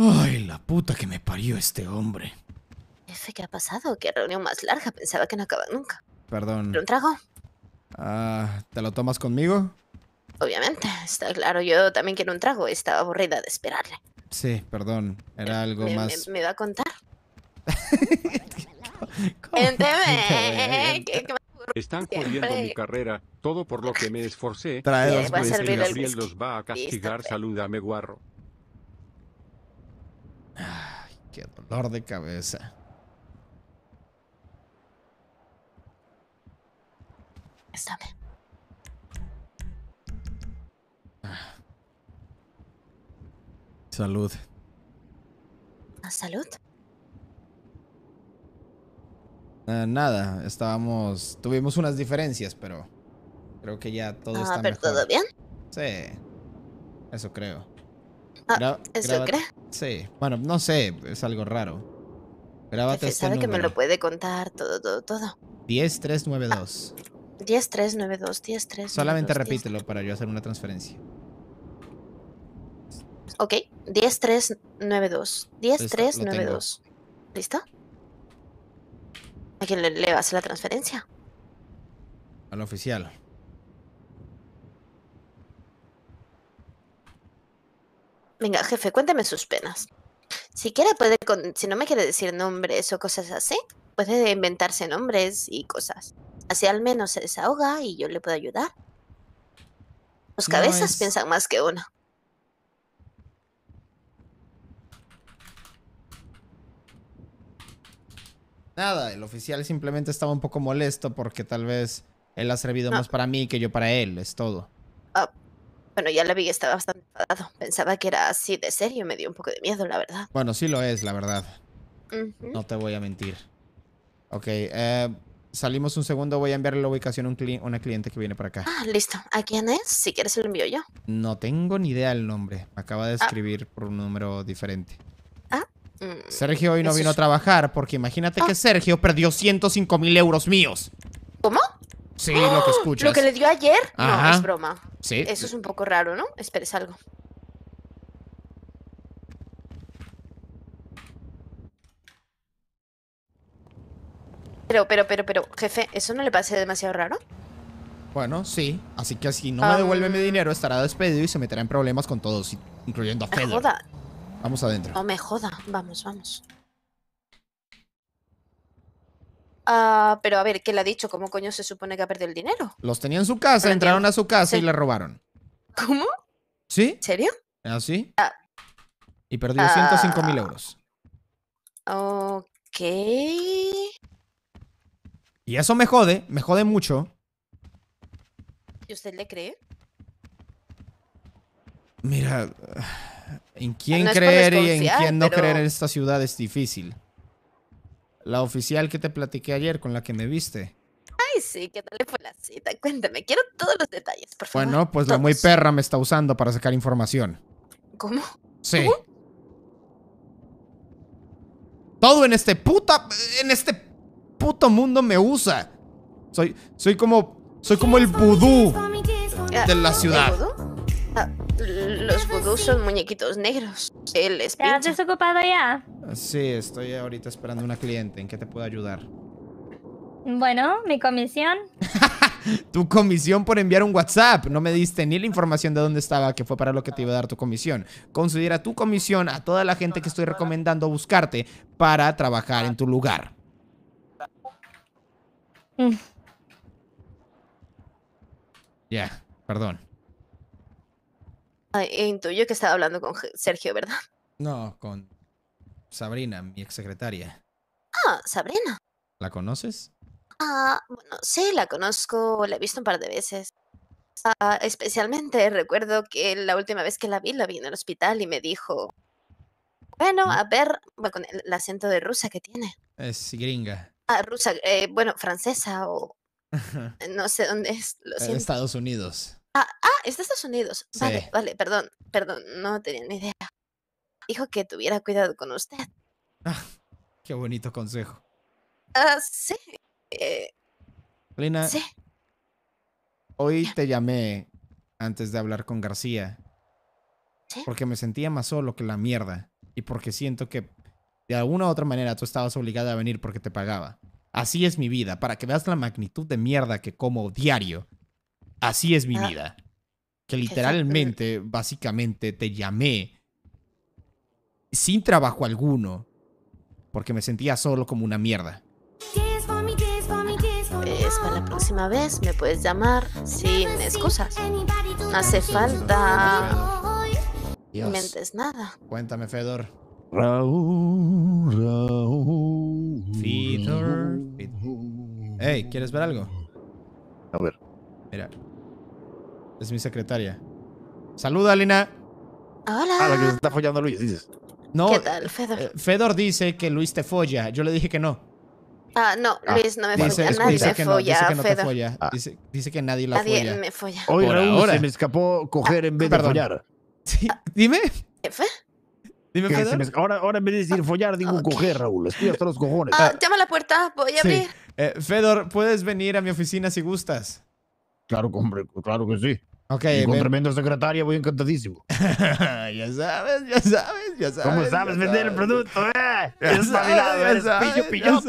Ay, la puta que me parió este hombre. F ¿qué ha pasado, qué reunión más larga, pensaba que no acaba nunca. Perdón. ¿Un trago? Ah, ¿te lo tomas conmigo? Obviamente, está claro, yo también quiero un trago, estaba aburrida de esperarle. Sí, perdón, era algo más... ¿Me, va a contar? Enteme, ¿qué, están jodiendo mi carrera, todo por lo que me esforcé. Trae va a servir el Gabriel los va a castigar, pues. salúdame guarro. Ay, qué dolor de cabeza. Está Salud. ¿Salud? Ah, nada, estábamos... Tuvimos unas diferencias, pero... Creo que ya todo ah, está pero ¿Todo bien? Sí, eso creo. Ah, es lo que cree. Sí, bueno, no sé, es algo raro. Este sabe que me lo puede contar todo, todo, todo. 10-3-9-2. 10-3-9-2, 10-3. Solamente repítelo para yo hacer una transferencia. Ok, 10-3-9-2. 10-3-9-2. ¿Listo? ¿A quién le va a hacer la transferencia? Al oficial. Venga, jefe, cuénteme sus penas. Si quiere puede, si no me quiere decir nombres o cosas así, puede inventarse nombres y cosas. Así al menos se desahoga y yo le puedo ayudar. Los cabezas piensan más que uno. Nada, el oficial simplemente estaba un poco molesto porque tal vez él ha servido más para mí que yo para él, es todo. Bueno, ya la vi estaba bastante enfadado. Pensaba que era así de serio. Me dio un poco de miedo, la verdad. Bueno, sí lo es, la verdad. No te voy a mentir. Ok, eh, salimos un segundo. Voy a enviarle la ubicación a un una cliente que viene para acá. Ah, listo. ¿A quién es? Si quieres, lo envío yo. No tengo ni idea del nombre. acaba de ah. escribir por un número diferente. Ah. Mm, Sergio hoy no vino a trabajar porque imagínate que ah. Sergio perdió 105 mil euros míos. ¿Cómo? Sí, lo que escuchas. ¿Lo que le dio ayer? No, es broma. Sí. Eso es un poco raro, ¿no? Esperes algo. Pero, pero, pero, pero, jefe, ¿eso no le parece demasiado raro? Bueno, sí. Así que si no me devuelve mi dinero, estará despedido y se meterá en problemas con todos, incluyendo a Fedor. Me joda. Vamos adentro. No me joda. Vamos, vamos. Ah, pero a ver, ¿qué le ha dicho? ¿Cómo coño se supone que ha perdido el dinero? Los tenía en su casa, entraron a su casa y le robaron. ¿Cómo? ¿Sí? ¿En serio? Ah, ah. y perdió 105.000 105 mil ah. euros. Ok. Y eso me jode, me jode mucho. ¿Y usted le cree? Mira, en quién creer y en quién no creer en esta ciudad es difícil la oficial que te platiqué ayer con la que me viste. Ay, sí, ¿qué tal fue la cita? Cuéntame, quiero todos los detalles, por favor. Bueno, pues la muy perra me está usando para sacar información. ¿Cómo? Sí. Todo en este puta. En este puto mundo me usa. Soy. Soy como. Soy como el vudú ah, de la ciudad. Ah, los vudús son muñequitos negros. Él es ¿Te has desocupado ya? Sí, estoy ahorita esperando una cliente. ¿En qué te puedo ayudar? Bueno, mi comisión. tu comisión por enviar un WhatsApp. No me diste ni la información de dónde estaba, que fue para lo que te iba a dar tu comisión. Considera tu comisión a toda la gente que estoy recomendando buscarte para trabajar en tu lugar. Mm. Ya, perdón. intuyo que estaba hablando con Sergio, ¿verdad? No, con Sabrina, mi exsecretaria. Ah, Sabrina. ¿La conoces? Ah, bueno, sí, la conozco, la he visto un par de veces. Ah, especialmente recuerdo que la última vez que la vi, la vi en el hospital y me dijo, bueno, a ver, con el acento de rusa que tiene. Es gringa. Ah, rusa, eh, bueno, francesa o no sé dónde es. Eh, en Estados Unidos. Ah, ah, es Estados Unidos. Vale, vale, perdón, perdón, no tenía ni idea dijo que tuviera cuidado con usted. Ah, qué bonito consejo. Ah, sí. Eh, sí. hoy te llamé antes de hablar con García. ¿Sí? Porque me sentía más solo que la mierda. Y porque siento que de alguna u otra manera tú estabas obligada a venir porque te pagaba. Así es mi vida, para que veas la magnitud de mierda que como diario. Así es mi ah. vida. Que literalmente, básicamente, te llamé sin trabajo alguno, porque me sentía solo como una mierda. Es para la próxima vez, me puedes llamar sin excusas. Hace falta. No Mentes nada. Cuéntame, Fedor. Raúl, Raúl. Fedor. Hey, ¿quieres ver algo? A ver. Mira. Es mi secretaria. Saluda, Lina. Hola. Ah, a que se está follando Luis, dices. No, ¿Qué tal, Fedor? Eh, Fedor dice que Luis te folla. Yo le dije que no. Ah, no, ah. Luis no me folla. Nadie dice que no te folla. Ah. Dice, que nadie la folla. Nadie me folla. Hoy Raúl se me escapó coger en vez de follar. ¿Sí? Dime. ¿Qué fue? Dime, Fedor. ahora, ahora en vez de decir follar, digo coger, Raúl. Estoy hasta los cojones. Ah, llama a la puerta, voy a abrir. Eh, Fedor, puedes venir a mi oficina si gustas. Claro, hombre, claro que sí. Okay, y con tremendo secretario, voy encantadísimo. ya sabes, ya sabes, ya sabes. ¿Cómo sabes vender el producto? Eh? Ya, sabes, ya sabes, pillo,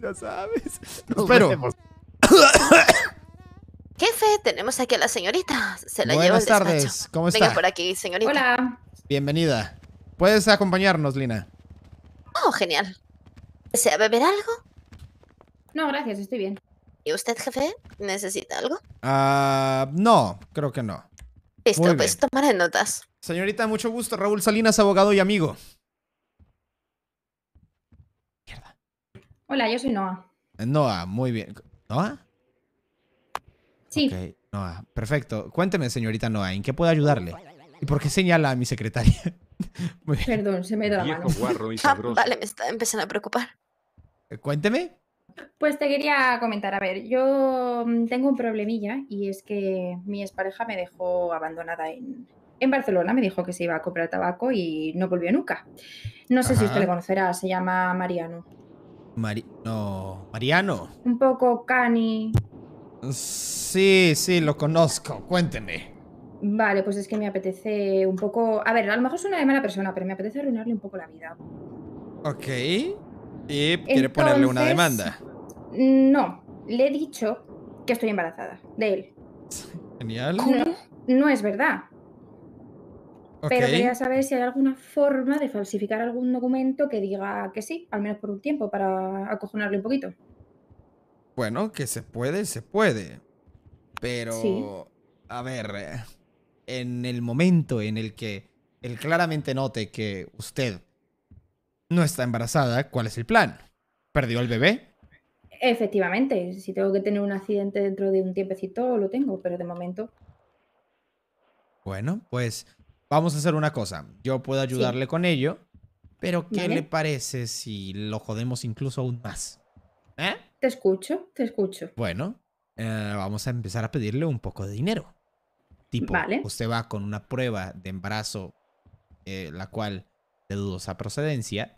ya sabes, Nos Espero. Jefe, tenemos aquí a la señorita. Se la Buenas tardes, ¿cómo está? Venga por aquí, señorita. Hola. Bienvenida. ¿Puedes acompañarnos, Lina? Oh, genial. ¿Desea beber algo? No, gracias, estoy bien. ¿Y usted, jefe, necesita algo? Ah, no, creo que no. Listo, pues tomaré notas. Señorita, mucho gusto. Raúl Salinas, abogado y amigo. Hola, yo soy Noah. Eh, Noah, muy bien. ¿Noah? Sí. Ok, Noah, perfecto. Cuénteme, señorita Noah, ¿en qué puedo ayudarle? ¿Y por qué señala a mi secretaria? Perdón, se me da la mano. ah, vale, me está empezando a preocupar. Eh, cuénteme. Pues te quería comentar, a ver, yo mm, tengo un problemilla y es que mi expareja me dejó abandonada en, Barcelona, me dijo que se iba a comprar tabaco y no volvió nunca. No sé si usted le conocerá, se llama Mariano. Mariano. Un poco cani. Sí, sí, lo conozco, cuénteme. Vale, pues es que me apetece un poco... A ver, a lo mejor es una de mala persona, pero me apetece arruinarle un poco la vida. Ok. Y quiere ponerle una demanda. No, le he dicho que estoy embarazada de él. Genial. No, es verdad. Pero quería saber si hay alguna forma de falsificar algún documento que diga que sí, al menos por un tiempo, para acojonarle un poquito. Bueno, que se puede, se puede. Pero, a ver, en el momento en el que él claramente note que usted no está embarazada, ¿cuál es el plan? ¿Perdió el bebé? Efectivamente, si tengo que tener un accidente dentro de un tiempecito, lo tengo, pero de momento... Bueno, pues vamos a hacer una cosa. Yo puedo ayudarle con ello, pero ¿qué le parece si lo jodemos incluso aún más? ¿Eh? Te escucho, te escucho. Bueno, eh, vamos a empezar a pedirle un poco de dinero. Tipo, usted va con una prueba de embarazo, eh, la cual de dudosa procedencia,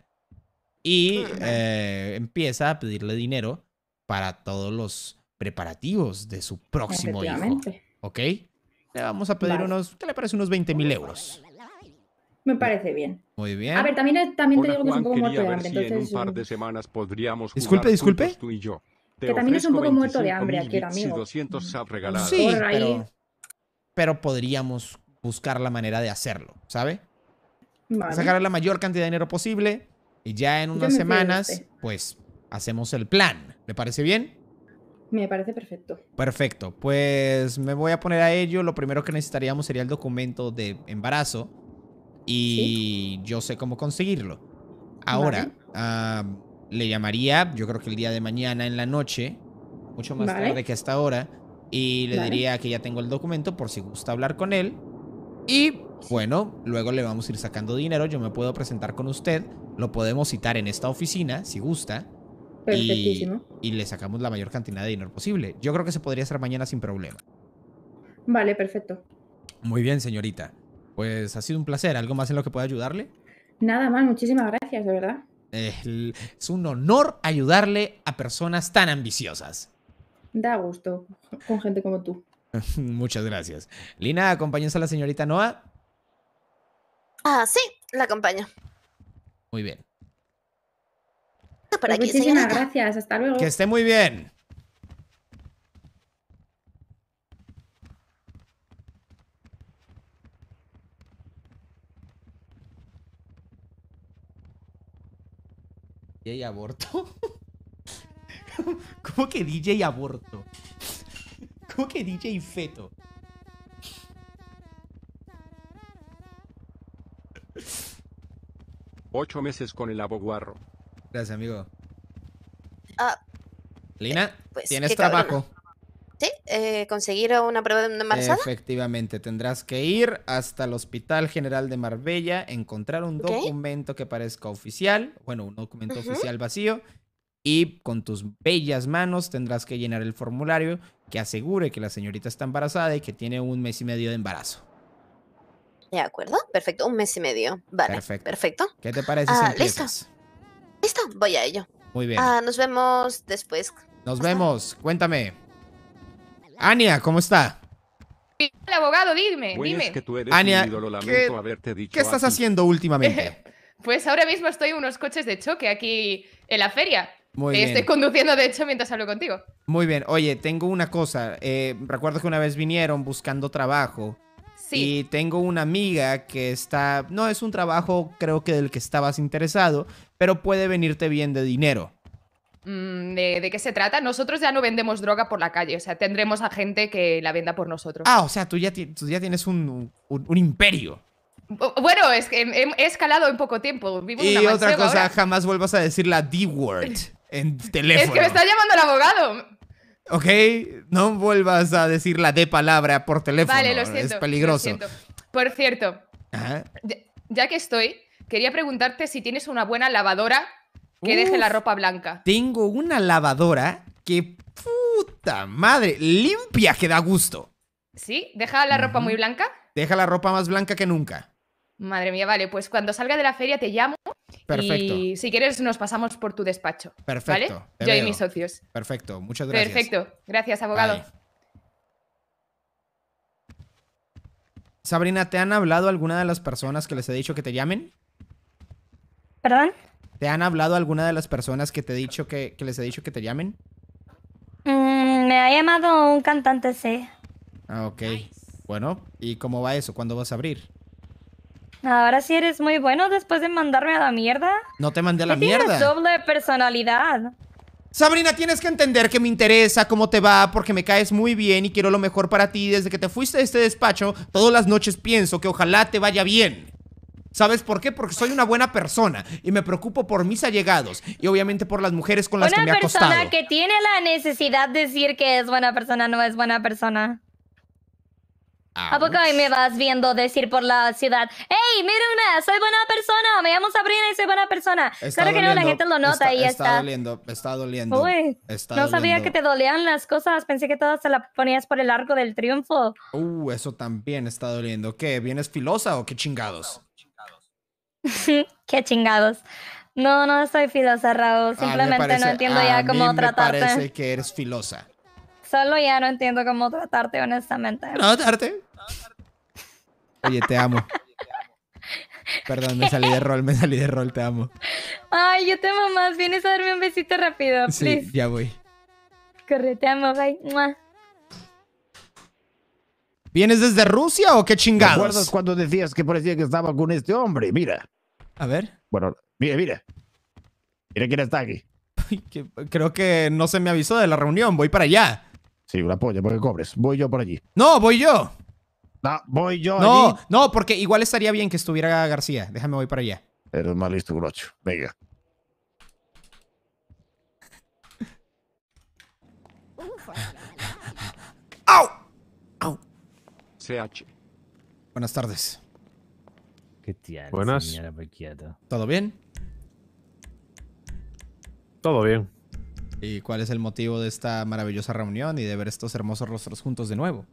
y eh, empieza a pedirle dinero para todos los preparativos de su próximo hijo. ¿Ok? Le vamos a pedir unos, ¿qué le parece? Unos 20 mil euros. Me parece bien. Muy bien. A ver, también, también te digo que es un poco muerto de hambre. entonces, en un par de semanas podríamos disculpe, disculpe. Tú y yo. que también es un poco muerto de hambre aquí, amigo. Mm. sí, pero, pero podríamos buscar la manera de hacerlo, ¿sabe? Sacar la mayor cantidad de dinero posible y ya en unas semanas, este. pues hacemos el plan. ¿Le parece bien? Me parece perfecto. Perfecto. Pues me voy a poner a ello. Lo primero que necesitaríamos sería el documento de embarazo. Y yo sé cómo conseguirlo. Ahora, le llamaría, yo creo que el día de mañana en la noche, mucho más tarde que hasta ahora, y le diría que ya tengo el documento por si gusta hablar con él. Y bueno, luego le vamos a ir sacando dinero. Yo me puedo presentar con usted lo podemos citar en esta oficina, si gusta. Y, le sacamos la mayor cantidad de dinero posible. Yo creo que se podría hacer mañana sin problema. Vale, perfecto. Muy bien, señorita. Pues ha sido un placer. ¿Algo más en lo que pueda ayudarle? Nada más, muchísimas gracias, de verdad. es un honor ayudarle a personas tan ambiciosas. Da gusto con gente como tú. Muchas gracias. Lina, ¿acompañas a la señorita Noah? Ah, sí, la acompaño. Muy bien. Pues muchísimas gracias, hasta luego. Que esté muy bien. ¿DJ aborto? ¿Cómo que DJ aborto? ¿Cómo que DJ feto? Ocho meses con el aboguarro. Gracias, amigo. Ah, Lina, eh, pues, tienes trabajo. Sí, eh, conseguir una prueba de embarazo. Efectivamente, tendrás que ir hasta el Hospital General de Marbella, encontrar un documento que parezca oficial, bueno, un documento oficial vacío, y con tus bellas manos tendrás que llenar el formulario que asegure que la señorita está embarazada y que tiene un mes y medio de embarazo. De acuerdo, perfecto. Un mes y medio. Vale, perfecto. ¿Qué te parece si ah, ¿Listo? voy a ello. Muy bien. Ah, nos vemos después. Nos vemos, cuéntame. Ania, ¿cómo está? El abogado, dime, dime. Ania, ¿qué, haberte dicho ¿qué estás haciendo últimamente? pues ahora mismo estoy en unos coches de choque aquí en la feria. Muy eh, bien. Estoy conduciendo, de hecho, mientras hablo contigo. Muy bien. Oye, tengo una cosa. Eh, recuerdo que una vez vinieron buscando trabajo y tengo una amiga que está, no es un trabajo creo que del que estabas interesado, pero puede venirte bien de dinero. Mm, ¿De, qué se trata? Nosotros ya no vendemos droga por la calle, o sea, tendremos a gente que la venda por nosotros. Ah, o sea, tú ya, ya tienes un, un, imperio. Bueno, es que he, escalado en poco tiempo. y otra cosa, jamás vuelvas a decir la D-word en teléfono. Es que me está llamando el abogado. Ok, no vuelvas a decir la de palabra por teléfono. Vale, lo siento. Es peligroso. Por cierto, ya que estoy, quería preguntarte si tienes una buena lavadora que deje la ropa blanca. Tengo una lavadora que puta madre, limpia que da gusto. ¿Sí? ¿Deja la ropa muy blanca? Deja la ropa más blanca que nunca. Madre mía, vale, pues cuando salga de la feria te llamo. Perfecto. Y si quieres nos pasamos por tu despacho. Perfecto. Yo y mis socios. Perfecto, muchas gracias. Perfecto, gracias abogado. Sabrina, ¿te han hablado alguna de las personas que les he dicho que te llamen? ¿Perdón? ¿Te han hablado alguna de las personas que te he dicho que, les he dicho que te llamen? Mm, me ha llamado un cantante, sí. Ah, ok. Bueno, ¿y cómo va eso? ¿Cuándo vas a abrir? Ahora sí eres muy bueno después de mandarme a la mierda. No te mandé a la mierda. Tienes doble personalidad. Sabrina, tienes que entender que me interesa cómo te va porque me caes muy bien y quiero lo mejor para ti. Desde que te fuiste de este despacho, todas las noches pienso que ojalá te vaya bien. ¿Sabes por qué? Porque soy una buena persona y me preocupo por mis allegados y obviamente por las mujeres con las que me ha Una persona que tiene la necesidad de decir que es buena persona no es buena persona. ¿A poco ahí me vas viendo decir por la ciudad, hey, mira una, soy buena persona, me llamo Sabrina y soy buena persona? claro que no, la gente lo nota y ya está. Está doliendo, está doliendo. no sabía que te dolían las cosas, pensé que todas se las ponías por el arco del triunfo. Uh, eso también está doliendo. ¿Qué, vienes filosa o qué chingados? qué chingados. No, no soy filosa, Raúl. Simplemente no entiendo ya cómo tratarte. parece que eres filosa. Solo ya no entiendo cómo tratarte, honestamente. ¿Tratarte? Oye, te amo. Perdón, me salí de rol, me salí de rol, te amo. Ay, yo te amo más. Vienes a darme un besito rápido, please. ya voy. Corre, te amo, bye. ¿Vienes desde Rusia o qué chingados? ¿Te acuerdas cuando decías que parecía que estaba con este hombre? Mira. A ver. Bueno, mira, mira. Mira quién está aquí. Creo que no se me avisó de la reunión. Voy para allá. Sí, una polla, porque cobres. Voy yo por allí. No, voy yo voy yo. No, no, porque igual estaría bien que estuviera García. Déjame voy para allá. Eres más listo, Grocho. Venga. ¡Au! ¡Au! CH. Buenas tardes. ¿Qué Buenas. ¿Todo bien? Todo bien. ¿Y cuál es el motivo de esta maravillosa reunión y de ver estos hermosos rostros juntos de nuevo?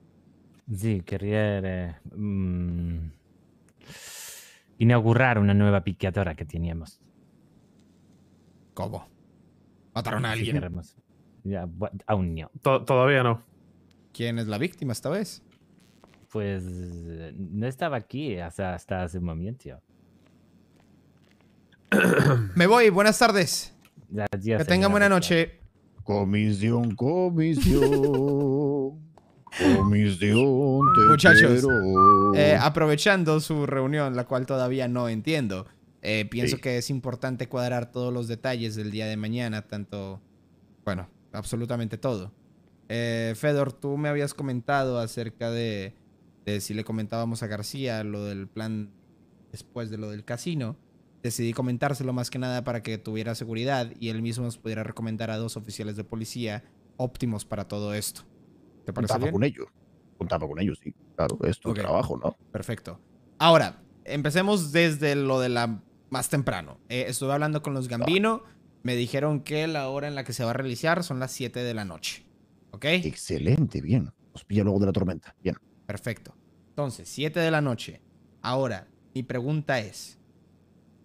Sí, querría mm, inaugurar una nueva piqueadora que teníamos. ¿Cómo? ¿Mataron a alguien? ya, aún no. todavía no. ¿Quién es la víctima esta vez? Pues no estaba aquí hasta, hasta hace un momento. Me voy, buenas tardes. que tengan buena noche. Comisión, comisión. Muchachos, eh, aprovechando su reunión, la cual todavía no entiendo, eh, pienso que es importante cuadrar todos los detalles del día de mañana, tanto, bueno, absolutamente todo. Eh, Fedor, tú me habías comentado acerca de, de, si le comentábamos a García lo del plan después de lo del casino. Decidí comentárselo más que nada para que tuviera seguridad y él mismo nos pudiera recomendar a dos oficiales de policía óptimos para todo esto. ¿Te con ellos. Contaba con ellos, sí. Claro, es tu trabajo, ¿no? Perfecto. Ahora, empecemos desde lo de la más temprano. Eh, estuve hablando con los Gambino. Me dijeron que la hora en la que se va a realizar son las 7 de la noche. ¿Ok? Excelente, bien. Nos pilla luego de la tormenta. Bien. Perfecto. Entonces, 7 de la noche. Ahora, mi pregunta es,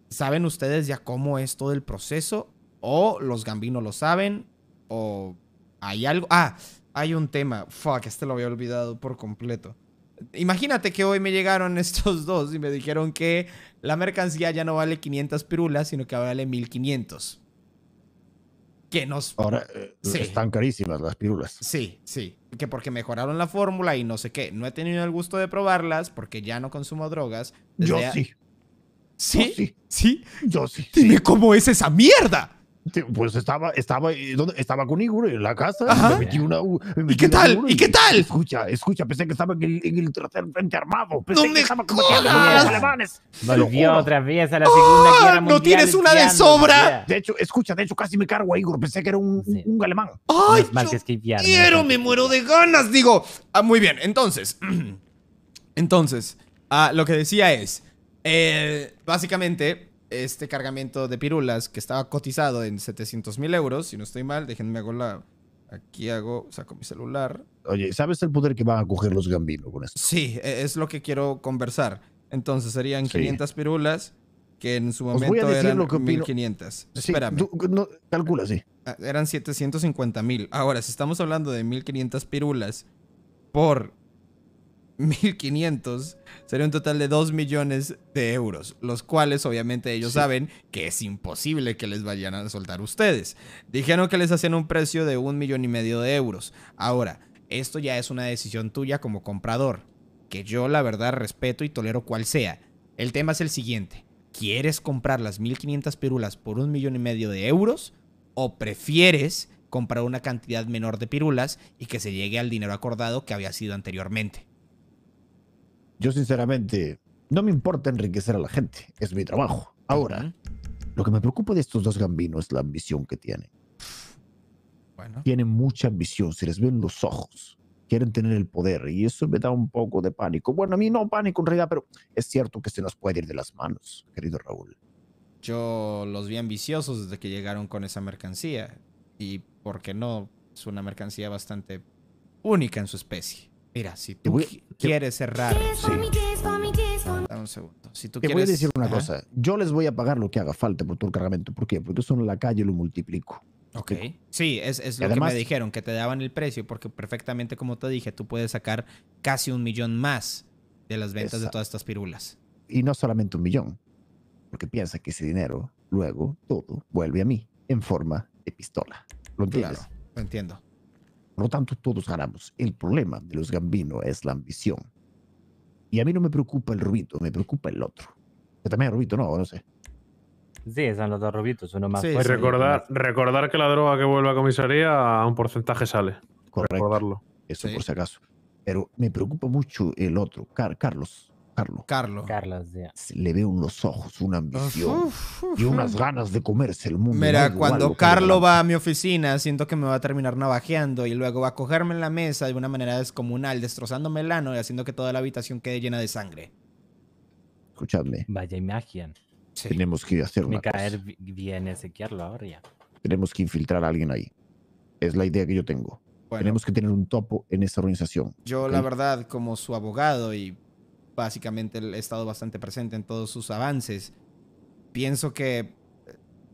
¿saben ustedes ya cómo es todo el proceso? ¿O los gambinos lo saben? ¿O hay algo? Ah, hay un tema. Fuck, este lo había olvidado por completo. Imagínate que hoy me llegaron estos dos y me dijeron que la mercancía ya no vale 500 pirulas, sino que vale 1500. Que nos. Ahora eh, están carísimas las pirulas. Sí, sí. Que porque mejoraron la fórmula y no sé qué. No he tenido el gusto de probarlas porque ya no consumo drogas. Yo, sí. ¿Sí? Yo sí. Yo sí. Dime cómo es esa mierda. Pues estaba, estaba, eh, estaba con Igor en la casa. Me metí una, ¿Y qué tal? ¿Y, qué tal? Escucha, escucha, pensé que estaba en el, en el frente armado. Pensé ¿Dónde que estaba con los alemanes. Volvió otra vez a la Segunda ¡Ah! Guerra Mundial. ¡No tienes una de sobra! De hecho, escucha, de hecho casi me cargo a Igor. Pensé que era un, un alemán. ¡Ay, yo quiero! ¡Me muero de ganas! Digo, ah, muy bien, entonces... Entonces, ah, lo que decía es... Eh, básicamente este cargamento de pirulas que estaba cotizado en 700 mil euros, si no estoy mal, déjenme hago la... Aquí hago, saco mi celular. Oye, ¿sabes el poder que van a coger los Gambino con esto? Sí, e, es lo que quiero conversar. Entonces serían 500 pirulas, que en su momento eran 1500. Espérame. calcula, sí. Ah, eran 750 mil. Ahora, si estamos hablando de 1500 pirulas por 1.500 sería un total de 2 millones de euros, los cuales obviamente ellos saben que es imposible que les vayan a soltar ustedes. Dijeron que les hacían un precio de un millón y medio de euros. Ahora, esto ya es una decisión tuya como comprador, que yo la verdad respeto y tolero cual sea. El tema es el siguiente. ¿Quieres comprar las 1.500 pirulas por un millón y medio de euros? ¿O prefieres comprar una cantidad menor de pirulas y que se llegue al dinero acordado que había sido anteriormente? Yo sinceramente, no me importa enriquecer a la gente, es mi trabajo. Ahora, lo que me preocupa de estos dos gambinos es la ambición que tienen. Tienen mucha ambición, se les ven los ojos, quieren tener el poder y eso me da un poco de pánico. Bueno, a mí no pánico en realidad, pero es cierto que se nos puede ir de las manos, querido Raúl. Yo los vi ambiciosos desde que llegaron con esa mercancía y, ¿por qué no? Es una mercancía bastante única en su especie. Mira, si tú quieres cerrar. Sí. un segundo. Si tú te voy a decir una cosa. Yo les voy a pagar lo que haga falta por tu el cargamento. ¿Por qué? Porque eso en la calle lo multiplico. Ok. Sí, es, es lo que me dijeron, que te daban el precio, porque perfectamente, como te dije, tú puedes sacar casi un millón más de las ventas de todas estas pirulas. Y no solamente un millón, porque piensa que ese dinero, luego, todo vuelve a mí en forma de pistola. ¿Lo entiendes? lo entiendo. Por lo tanto, todos ganamos. El problema de los Gambino es la ambición. Y a mí no me preocupa el rubito, me preocupa el otro. Que también el rubito, no, no sé. Sí, son los dos rubitos, uno más recordar, recordar que la droga que vuelve a comisaría a un porcentaje sale. Correcto. Recordarlo. Eso por si acaso. Pero me preocupa mucho el otro, Car Carlos. Carlos. Carlos. le veo unos ojos una ambición y unas ganas de comerse el mundo. Mira, cuando Carlos va a mi oficina, siento que me va a terminar navajeando y luego va a cogerme en la mesa de una manera descomunal, destrozándome el ano y haciendo que toda la habitación quede llena de sangre. Escuchadme. Vaya imagen. Tenemos que hacer una caer bien bien Carlos ahora ya. Tenemos que infiltrar a alguien ahí. Es la idea que yo tengo. Tenemos que tener un topo en esa organización. Yo, la verdad, como su abogado y básicamente he estado bastante presente en todos sus avances. Pienso que,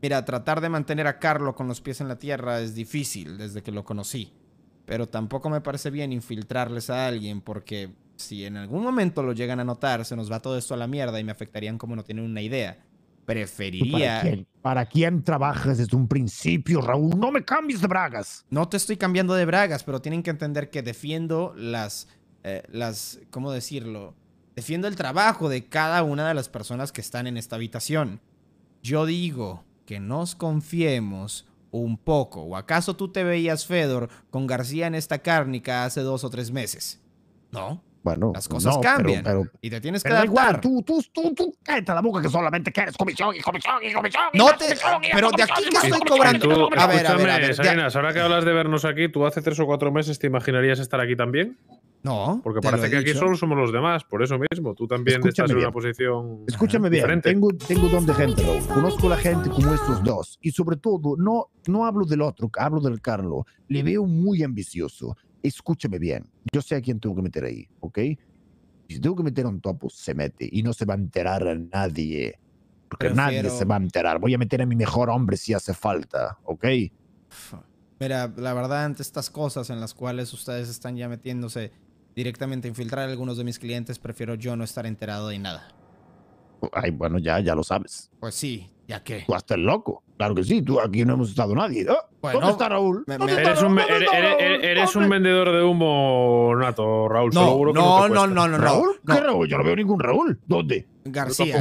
mira, tratar de mantener a Carlo con los pies en la tierra es difícil desde que lo conocí, pero tampoco me parece bien infiltrarles a alguien porque si en algún momento lo llegan a notar, se nos va todo esto a la mierda y me afectarían como no tienen una idea. Preferiría. ¿Para quién? trabajas desde un principio, Raúl? No me cambies de bragas. No te estoy cambiando de bragas, pero tienen que entender que defiendo las, eh, las, ¿cómo decirlo? Defiendo el trabajo de cada una de las personas que están en esta habitación. Yo digo que nos confiemos un poco. ¿O acaso tú te veías, Fedor, con García en esta cárnica hace dos o tres meses? No. Bueno, las cosas cambian pero, y te tienes que adaptar. Igual, tú, tú, tú, tú, cállate la boca que solamente quieres comisión y comisión y comisión. no te, pero de aquí que estoy cobrando. a ver, a ver, a ver Salinas, ahora que hablas de vernos aquí, ¿tú hace tres o cuatro meses te imaginarías estar aquí también? No. Porque parece que aquí solo somos los demás, por eso mismo. Tú también estás en una posición. Escúchame bien, tengo, tengo don de Conozco a la gente como estos dos. Y sobre todo, no, no hablo del otro, hablo del Carlos. Le veo muy ambicioso. Escúchame bien. Yo sé a quién tengo que meter ahí, ¿ok? Si tengo que meter un topo, se mete. Y no se va a enterar a nadie. Porque nadie se va a enterar. Voy a meter a mi mejor hombre si hace falta, ¿ok? Mira, la verdad, ante estas cosas en las cuales ustedes están ya metiéndose directamente infiltrar algunos de mis clientes, prefiero yo no estar enterado de nada. Ay, bueno, ya, ya lo sabes. Pues sí, ¿ya qué? Tú hasta el loco. Claro que sí, tú aquí no hemos estado nadie. ¿Dónde está Raúl? Eres, un, vendedor de humo nato, Raúl. Seguro que no, no, no, no, no, ¿Raúl? ¿Qué Raúl? Yo no veo ningún Raúl. ¿Dónde? García,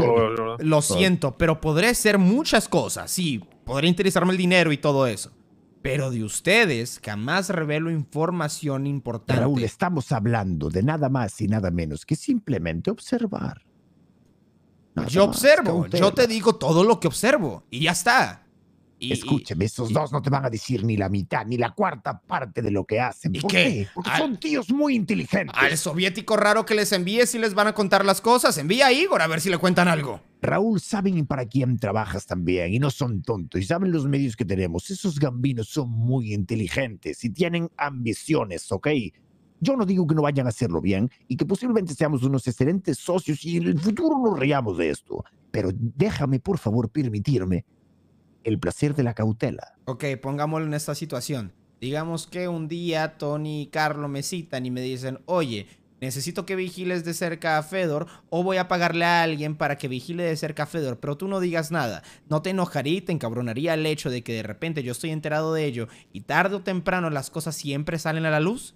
lo, siento, pero podré ser muchas cosas. Sí, podría interesarme el dinero y todo eso. Pero de ustedes jamás revelo información importante. Raúl, estamos hablando de nada más y nada menos que simplemente observar. yo observo, yo te digo todo lo que observo y ya está. Escúcheme, esos dos no te van a decir ni la mitad, ni la cuarta parte de lo que hacen. ¿Y qué? Porque son tíos muy inteligentes. Al soviético raro que les envíe si les van a contar las cosas, envía a Igor a ver si le cuentan algo. Raúl, saben para quién trabajas también y no son tontos y saben los medios que tenemos. Esos gambinos son muy inteligentes y tienen ambiciones, ¿ok? Yo no digo que no vayan a hacerlo bien y que posiblemente seamos unos excelentes socios y en el futuro nos reamos de esto, pero déjame por favor permitirme el placer de la cautela. Ok, pongámoslo en esta situación. Digamos que un día Tony y Carlos me citan y me dicen, oye, necesito que vigiles de cerca a Fedor o voy a pagarle a alguien para que vigile de cerca a Fedor, pero tú no digas nada. No te enojaría y te encabronaría el hecho de que de repente yo estoy enterado de ello y tarde o temprano las cosas siempre salen a la luz.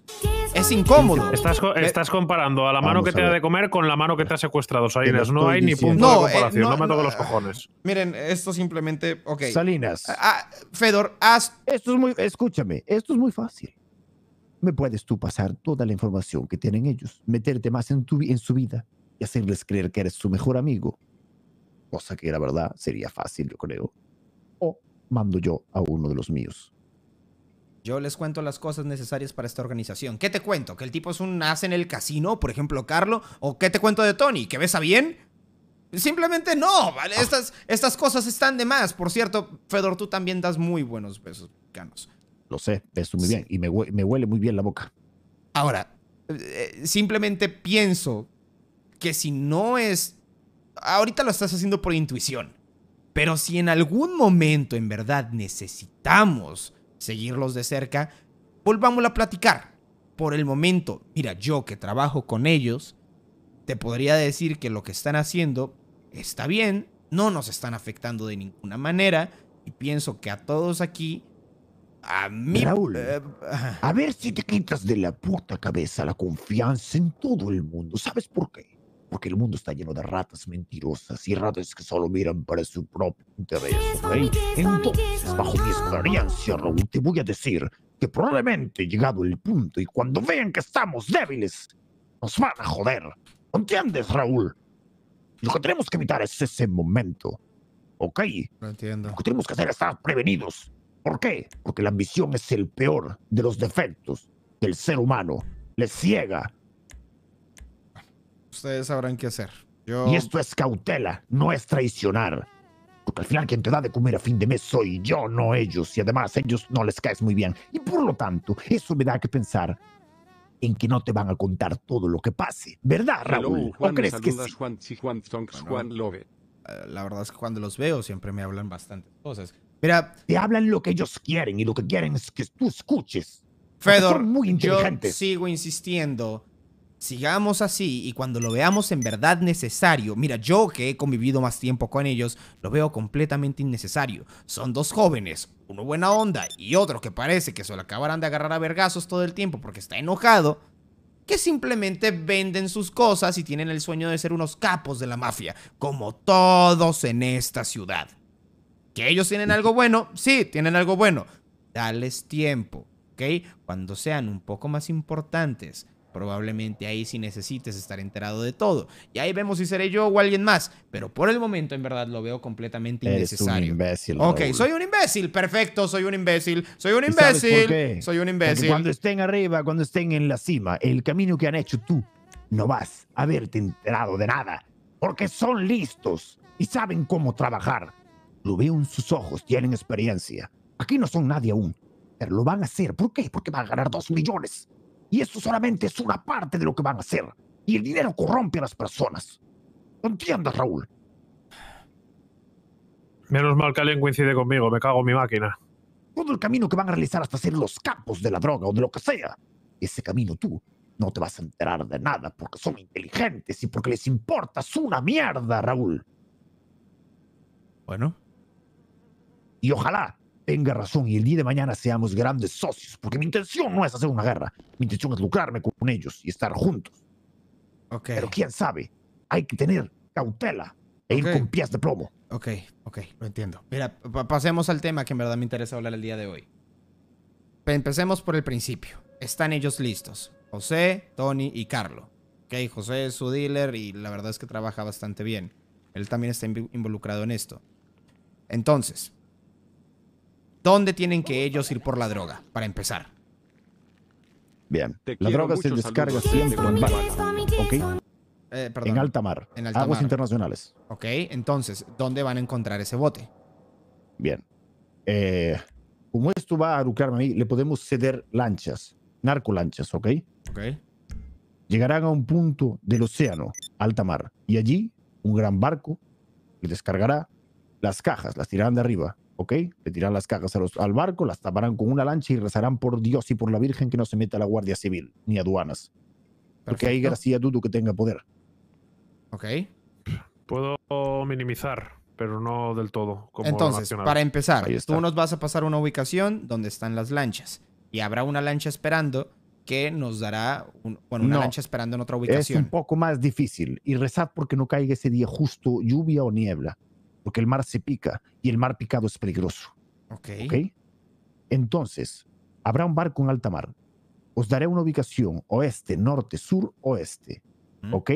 Es incómodo. Estás, comparando a la mano que te da de comer con la mano que te ha secuestrado, Salinas. No hay ni punto de eh, comparación. no, me toco los cojones. Miren, esto simplemente. Salinas. Ah, Fedor, haz. Esto es muy. Escúchame, esto es muy fácil me puedes tú pasar toda la información que tienen ellos, meterte más en, tu, en su vida y hacerles creer que eres su mejor amigo. Cosa que la verdad sería fácil, yo creo. O mando yo a uno de los míos. Yo les cuento las cosas necesarias para esta organización. ¿Qué te cuento? ¿Que el tipo es un as en el casino, por ejemplo, Carlo? ¿O qué te cuento de Tony? ¿Que besa bien? Simplemente no, ¿vale? Estas, estas cosas están de más. Por cierto, Fedor, tú también das muy buenos besos, Canos. Lo sé, peso muy bien y me, me huele muy bien la boca. Ahora, eh, simplemente pienso que si no es... Ahorita lo estás haciendo por intuición, pero si en algún momento en verdad necesitamos seguirlos de cerca, volvámoslo a platicar. Por el momento, mira, yo que trabajo con ellos, te podría decir que lo que están haciendo está bien, no nos están afectando de ninguna manera y pienso que a todos aquí a mí... Raúl, eh, a ver si te quitas de la puta cabeza la confianza en todo el mundo. ¿Sabes por qué? Porque el mundo está lleno de ratas mentirosas y ratas que solo miran para su propio interés. Entonces, bajo mi experiencia, Raúl, te voy a decir que probablemente llegado el punto y cuando vean que estamos débiles, nos van a joder. ¿Entiendes, Raúl? Lo que tenemos que evitar es ese momento. ¿Ok? No entiendo. Lo que tenemos que hacer es estar prevenidos. ¿Por qué? Porque la ambición es el peor de los defectos del ser humano. Le ciega. Ustedes sabrán qué hacer. Y esto es cautela, no es traicionar. Porque al final quien te da de comer a fin de mes soy yo, no ellos. Y además a ellos no les caes muy bien. Y por lo tanto, eso me da que pensar en que no te van a contar todo lo que pase. ¿Verdad, Raúl? crees que sí? Juan, eh, La verdad es que cuando los veo siempre me hablan bastante cosas. Mira, te hablan lo que ellos quieren y lo que quieren es que tú escuches. Fedor, muy yo sigo insistiendo. Sigamos así y cuando lo veamos en verdad necesario, mira, yo que he convivido más tiempo con ellos, lo veo completamente innecesario. Son dos jóvenes, uno buena onda y otro que parece que se lo acabarán de agarrar a vergazos todo el tiempo porque está enojado, que simplemente venden sus cosas y tienen el sueño de ser unos capos de la mafia, como todos en esta ciudad. ¿Que ellos tienen algo bueno? Sí, tienen algo bueno. Dales tiempo, ¿ok? Cuando sean un poco más importantes, probablemente ahí Si necesites estar enterado de todo. Y ahí vemos si seré yo o alguien más. Pero por el momento, en verdad, lo veo completamente Eres Soy Un imbécil, ok, soy un imbécil. Perfecto, soy un imbécil. Soy un imbécil. Soy un imbécil. cuando estén arriba, cuando estén en la cima, el camino que han hecho tú, no vas a haberte enterado de nada. Porque son listos y saben cómo trabajar lo veo en sus ojos, tienen experiencia. Aquí no son nadie aún, pero lo van a hacer. ¿Por qué? Porque van a ganar dos millones. Y eso solamente es una parte de lo que van a hacer. Y el dinero corrompe a las personas. entiendes, Raúl? Menos mal que alguien coincide conmigo, me cago en mi máquina. Todo el camino que van a realizar hasta ser los capos de la droga o de lo que sea. Ese camino tú no te vas a enterar de nada porque son inteligentes y porque les importas una mierda, Raúl. Bueno, y ojalá tenga razón y el día de mañana seamos grandes socios, porque mi intención no es hacer una guerra, mi intención es lucrarme con ellos y estar juntos. Okay. Pero quién sabe, hay que tener cautela e ir con pies de plomo. Ok, ok, lo entiendo. Mira, pasemos al tema que en verdad me interesa hablar el día de hoy. Empecemos por el principio. Están ellos listos. José, Tony y Carlo. Ok, José es su dealer y la verdad es que trabaja bastante bien. Él también está involucrado en esto. Entonces, ¿Dónde tienen que ellos ir por la droga, para empezar? Bien. la droga se descarga siempre en eh, en alta mar. En aguas internacionales. Ok, entonces, ¿dónde van a encontrar ese bote? Bien. Eh, como esto va a arucarme a le podemos ceder lanchas, narcolanchas, ¿ok? Ok. Llegarán a un punto del océano, alta mar, y allí un gran barco le descargará las cajas, las tirarán de arriba ¿ok? Le tirarán las cajas los, al barco, las taparán con una lancha y rezarán por Dios y por la Virgen que no se meta a la Guardia Civil ni aduanas. Porque ahí García Dudu que tenga poder. Ok. Puedo minimizar, pero no del todo. Entonces, para empezar, tú nos vas a pasar una ubicación donde están las lanchas y habrá una lancha esperando que nos dará una lancha esperando en otra ubicación. Es un poco más difícil y rezad porque no caiga ese día justo lluvia o niebla porque el mar se pica y el mar picado es peligroso. Ok. Entonces, habrá un barco en alta mar. Os daré una ubicación oeste, norte, sur, oeste. ¿Ok?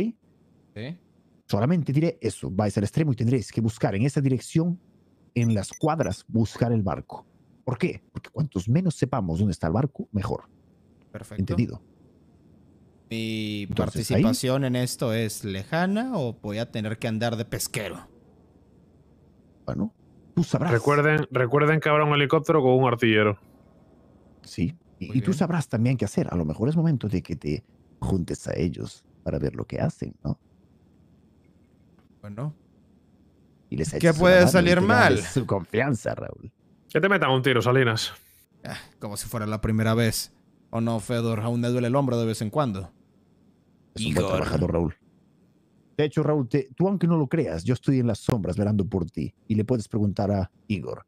Solamente diré eso. Vais al extremo y tendréis que buscar en esa dirección, en las cuadras, buscar el barco. ¿Por qué? Porque cuantos menos sepamos dónde está el barco, mejor. Perfecto. ¿Entendido? ¿Mi participación en esto es lejana o voy a tener que andar de pesquero? Bueno, tú sabrás. Recuerden, recuerden que habrá un helicóptero con un artillero. Sí, y, tú sabrás también qué hacer. A lo mejor es momento de que te juntes a ellos para ver lo que hacen, ¿no? Bueno. Y les ¿Qué puede salir mal? Su confianza, Raúl. Que te metan un tiro, Salinas. Ah, como si fuera la primera vez. ¿O no, Fedor? Aún le duele el hombro de vez en cuando. Es un buen trabajador, Raúl. De hecho, Raúl, tú aunque no lo creas, yo estoy en las sombras velando por ti y le puedes preguntar a Igor.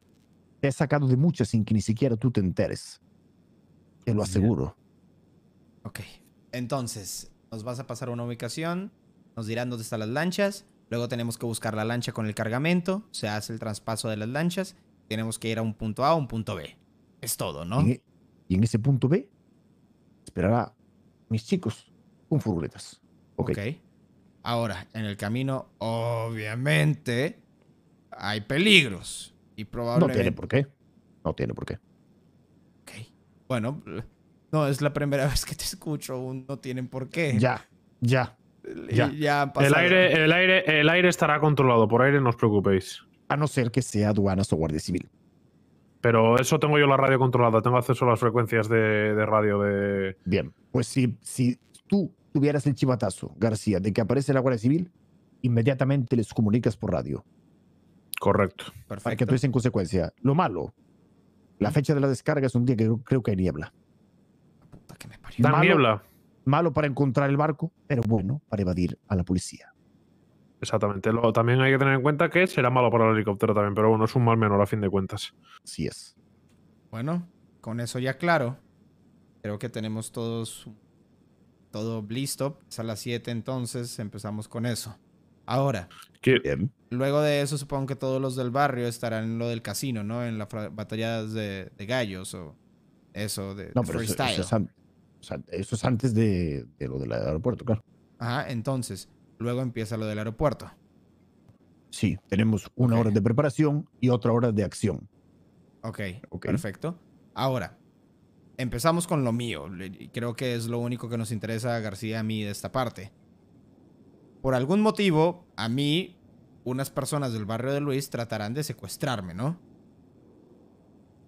Te he sacado de muchas sin que ni siquiera tú te enteres. Te lo aseguro. Ok. Entonces, nos vas a pasar a una ubicación, nos dirán dónde están las lanchas, luego tenemos que buscar la lancha con el cargamento, se hace el traspaso de las lanchas, tenemos que ir a un punto A o un punto B. Es todo, ¿no? E, y en, ese punto B, esperará mis chicos con furguletas. Ok. Ahora, en el camino, obviamente, hay peligros. Y probablemente. No tiene por qué. No tiene por qué. Ok. Bueno, no es la primera vez que te escucho un no tienen por qué. Ya, ya. ya. ya el, aire, el, aire, el aire estará controlado, por aire no os preocupéis. A no ser que sea aduanas o guardia civil. Pero eso tengo yo la radio controlada, tengo acceso a las frecuencias de, radio de. Bien, pues si, si tú tuvieras el chivatazo, García, de que aparece la Guardia Civil, inmediatamente les comunicas por radio. Correcto. Perfecto. Para que en consecuencia. Lo malo, la fecha de la descarga es un día que creo que hay niebla. Puta que me parió. Malo, Malo para encontrar el barco, pero bueno para evadir a la policía. Exactamente. también hay que tener en cuenta que será malo para el helicóptero también, pero bueno, es un mal menor a fin de cuentas. Así es. Bueno, con eso ya claro. Creo que tenemos todos todo listo. Es a las 7 entonces, empezamos con eso. Ahora, luego de eso supongo que todos los del barrio estarán en lo del casino, ¿no? En las batallas de, gallos o eso de, no, freestyle. Eso, es antes de, lo del aeropuerto, claro. Ajá, entonces, luego empieza lo del aeropuerto. Sí, tenemos una hora de preparación y otra hora de acción. Ok, okay. perfecto. Ahora, empezamos con lo mío. Creo que es lo único que nos interesa a García a mí de esta parte. Por algún motivo, a mí, unas personas del barrio de Luis tratarán de secuestrarme, ¿no?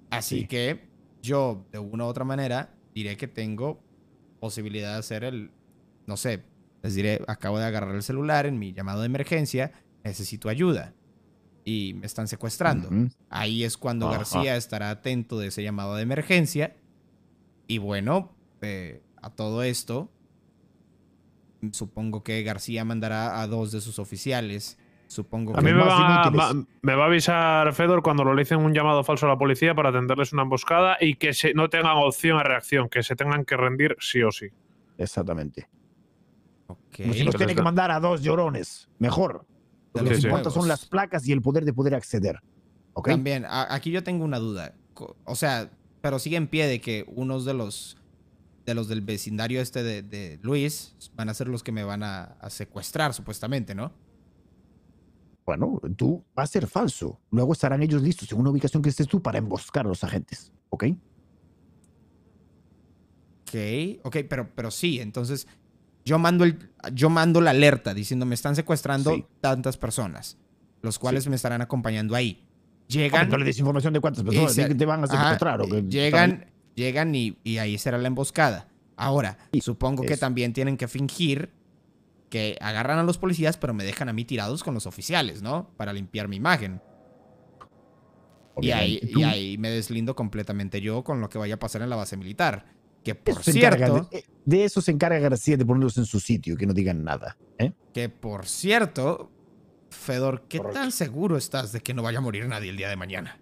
Así que yo, de una u otra manera, diré que tengo posibilidad de hacer el, no sé, les diré, acabo de agarrar el celular en mi llamado de emergencia, necesito ayuda. Y me están secuestrando. Ahí es cuando García estará atento de ese llamado de emergencia y bueno, eh, a todo esto, supongo que García mandará a dos de sus oficiales. Supongo que a mí me va, a avisar Fedor cuando lo le dicen un llamado falso a la policía para atenderles una emboscada y que no tengan opción a reacción, que se tengan que rendir sí o sí. Exactamente. si nos tiene que mandar a dos llorones, mejor. Lo que son las placas y el poder de poder acceder. También, aquí yo tengo una duda. O sea, pero sigue en pie de que unos de los de los del vecindario este de, Luis van a ser los que me van a, secuestrar, supuestamente, ¿no? Bueno, tú vas a ser falso. Luego estarán ellos listos en una ubicación que estés tú para emboscar a los agentes, ¿ok? Ok, ok, pero, pero sí, entonces yo mando, el, yo mando la alerta diciendo me están secuestrando tantas personas, los cuales me estarán acompañando ahí llegan. de cuántas personas te van a llegan, llegan y, y, ahí será la emboscada. Ahora, supongo que también tienen que fingir que agarran a los policías, pero me dejan a mí tirados con los oficiales, ¿no? Para limpiar mi imagen. Y ahí, y ahí, me deslindo completamente yo con lo que vaya a pasar en la base militar. Que por cierto. Eh, de, eso se encarga García de ponerlos en su sitio, que no digan nada. ¿eh? Que por cierto, Fedor, ¿qué tan seguro estás de que no vaya a morir nadie el día de mañana?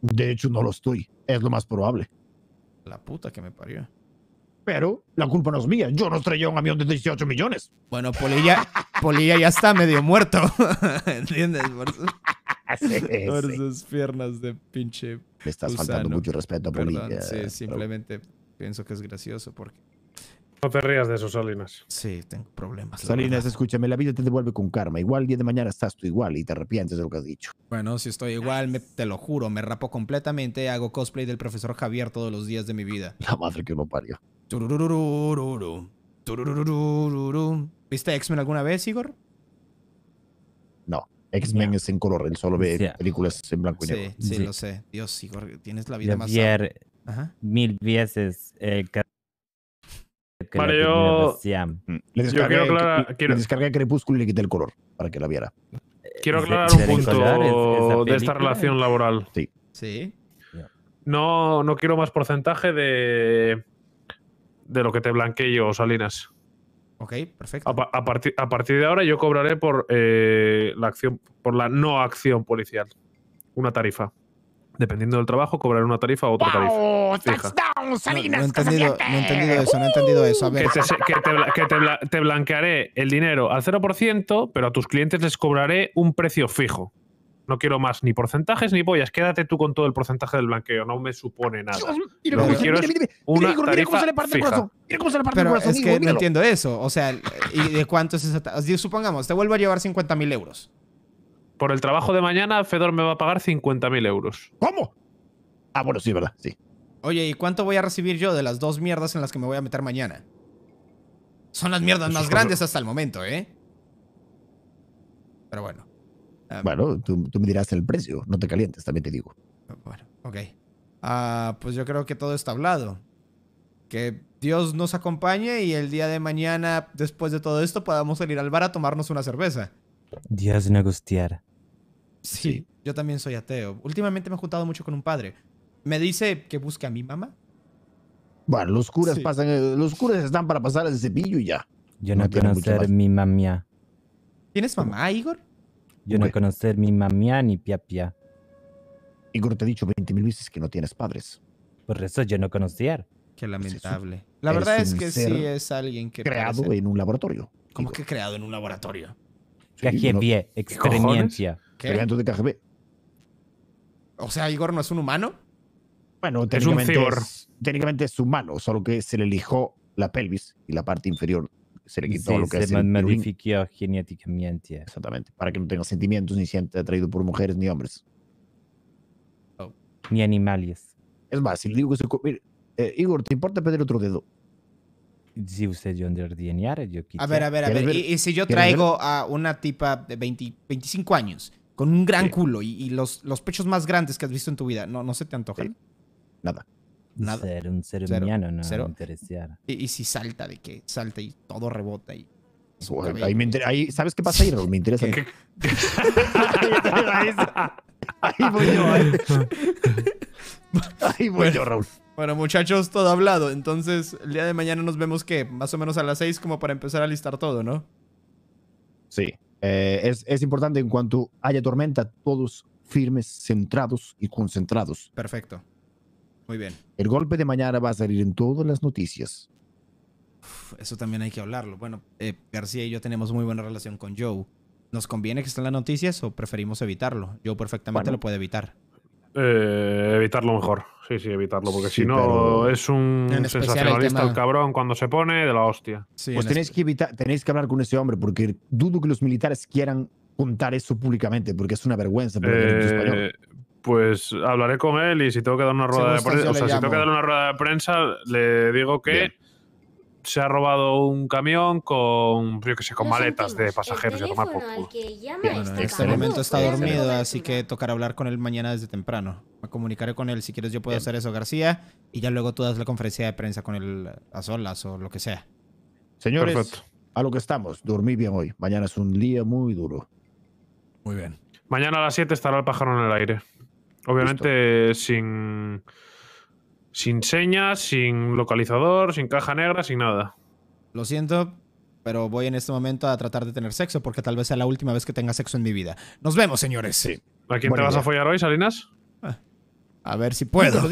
De hecho, no lo estoy. Es lo más probable. La puta que me parió. Pero la culpa no es mía. Yo no estrellé un avión de 18 millones. Bueno, Polilla, Polilla ya está medio muerto. ¿Entiendes? Por, sus piernas de pinche. Me estás faltando mucho respeto Polilla. Eh, simplemente pienso que es gracioso porque no te rías de eso, Salinas. Sí, tengo problemas. Salinas, escúchame, la vida te devuelve con karma. Igual día de mañana estás tú igual y te arrepientes de lo que has dicho. Bueno, si estoy igual, te lo juro, me rapo completamente, hago cosplay del profesor Javier todos los días de mi vida. La madre que no parió. ¿Viste X-Men alguna vez, Igor? No. X-Men es en color, él solo ve películas en blanco y negro. Sí, sí, lo sé. Dios, Igor, tienes la vida más... Javier, mil veces... Eh, vale, yo, mm. le descargué, aclarar, quiero, Crepúsculo y le quité el color para que la viera. Quiero eh, aclarar un punto de esta relación laboral. Sí. Sí. No, no quiero más porcentaje de, de lo que te blanqueé yo, Salinas. Ok, perfecto. A, partir, a partir de ahora yo cobraré por eh, la acción, por la no acción policial. Una tarifa dependiendo del trabajo, cobraré una tarifa o otra tarifa. Wow, down, Salinas, no, he entendido, entendido, eso, no he entendido eso. A ver. Que, te, que, te, que te, blanquearé el dinero al 0%, pero a tus clientes les cobraré un precio fijo. No quiero más ni porcentajes ni pollas. Quédate tú con todo el porcentaje del blanqueo. No me supone nada. Dios, Lo una cómo se le parte fija. el corazón. pero Es no entiendo eso. O sea, ¿y de cuánto es esa? Supongamos, te vuelvo a llevar 50.000 euros por el trabajo de mañana, Fedor me va a pagar 50.000 euros. ¿Cómo? Ah, bueno, sí, verdad, sí. Oye, ¿y cuánto voy a recibir yo de las dos mierdas en las que me voy a meter mañana? Son las mierdas más grandes hasta el momento, ¿eh? Pero bueno. Ah. bueno, tú, me dirás el precio, no te calientes, también te digo. Bueno, ok. Ah, pues yo creo que todo está hablado. Que Dios nos acompañe y el día de mañana, después de todo esto, podamos salir al bar a tomarnos una cerveza. Dios no gusteara. Sí. Yo también soy ateo. Últimamente me he juntado mucho con un padre. Me dice que busque a mi mamá. Bueno, los curas pasan, eh, los curas están para pasar el cepillo y ya. Yo no, quiero conocer mi mamá. ¿Tienes mamá, Igor? Yo no conocer mi mamá ni pia Igor, te he dicho 20 mil veces que no tienes padres. Por eso yo no conocía. Qué pues lamentable. La verdad es que sí es alguien que... Creado en un laboratorio. ¿Cómo que creado en un laboratorio? KGB, experiencia. de KGB. O sea, Igor no es un humano. Bueno, técnicamente es, un humano, solo que se le lijó la pelvis y la parte inferior se le quitó lo que se es modificó genéticamente. Exactamente, para que no tenga sentimientos ni siente atraído por mujeres ni hombres. Oh. Ni animales. Es más, si digo que eh, Igor, ¿te importa pedir otro dedo? si usted de enderdieniara, yo quisiera. A ver, a ver, a ver. ¿Y, si yo traigo a una tipa de 25 años con un gran culo y, y los, los, pechos más grandes que has visto en tu vida, ¿no, no se te antojan? Nada. Nada. Ser un ser humano no me ¿Y, ¿Y, si salta de qué? Salta y todo rebota y. ahí me ahí, ¿Sabes qué pasa ahí? Me interesa. ahí voy yo. Ahí, ahí voy yo, Raúl. Bueno, muchachos, todo hablado. Entonces, el día de mañana nos vemos que más o menos a las seis como para empezar a listar todo, ¿no? Sí. Eh, es, importante en cuanto haya tormenta, todos firmes, centrados y concentrados. Perfecto. Muy bien. El golpe de mañana va a salir en todas las noticias. eso también hay que hablarlo. Bueno, eh, García y yo tenemos muy buena relación con Joe. ¿Nos conviene que estén las noticias o preferimos evitarlo? Joe perfectamente lo puede evitar. Eh, evitarlo mejor. Sí, sí, evitarlo, porque si no es un sensacionalista el, cabrón cuando se pone de la hostia. pues tenéis que, evitar, tenéis que hablar con ese hombre, porque dudo que los militares quieran contar eso públicamente, porque es una vergüenza. Eh, pues hablaré con él y si tengo que dar una rueda de prensa, una rueda de prensa, le digo que se ha robado un camión con, yo que sé, con maletas de pasajeros y tomar este en este momento está dormido, así que tocará hablar con él mañana desde temprano. Me comunicaré con él, si quieres yo puedo hacer eso, García, y ya luego tú das la conferencia de prensa con él a solas o lo que sea. Señores, a lo que estamos. Dormí bien hoy. Mañana es un día muy duro. Muy bien. Mañana a las 7 estará el pájaro en el aire. Obviamente sin sin señas, sin localizador, sin caja negra, sin nada. Lo siento, pero voy en este momento a tratar de tener sexo porque tal vez sea la última vez que tenga sexo en mi vida. Nos vemos, señores. Sí. ¿A quién te vas a follar hoy, Salinas? Ah, a ver si puedo.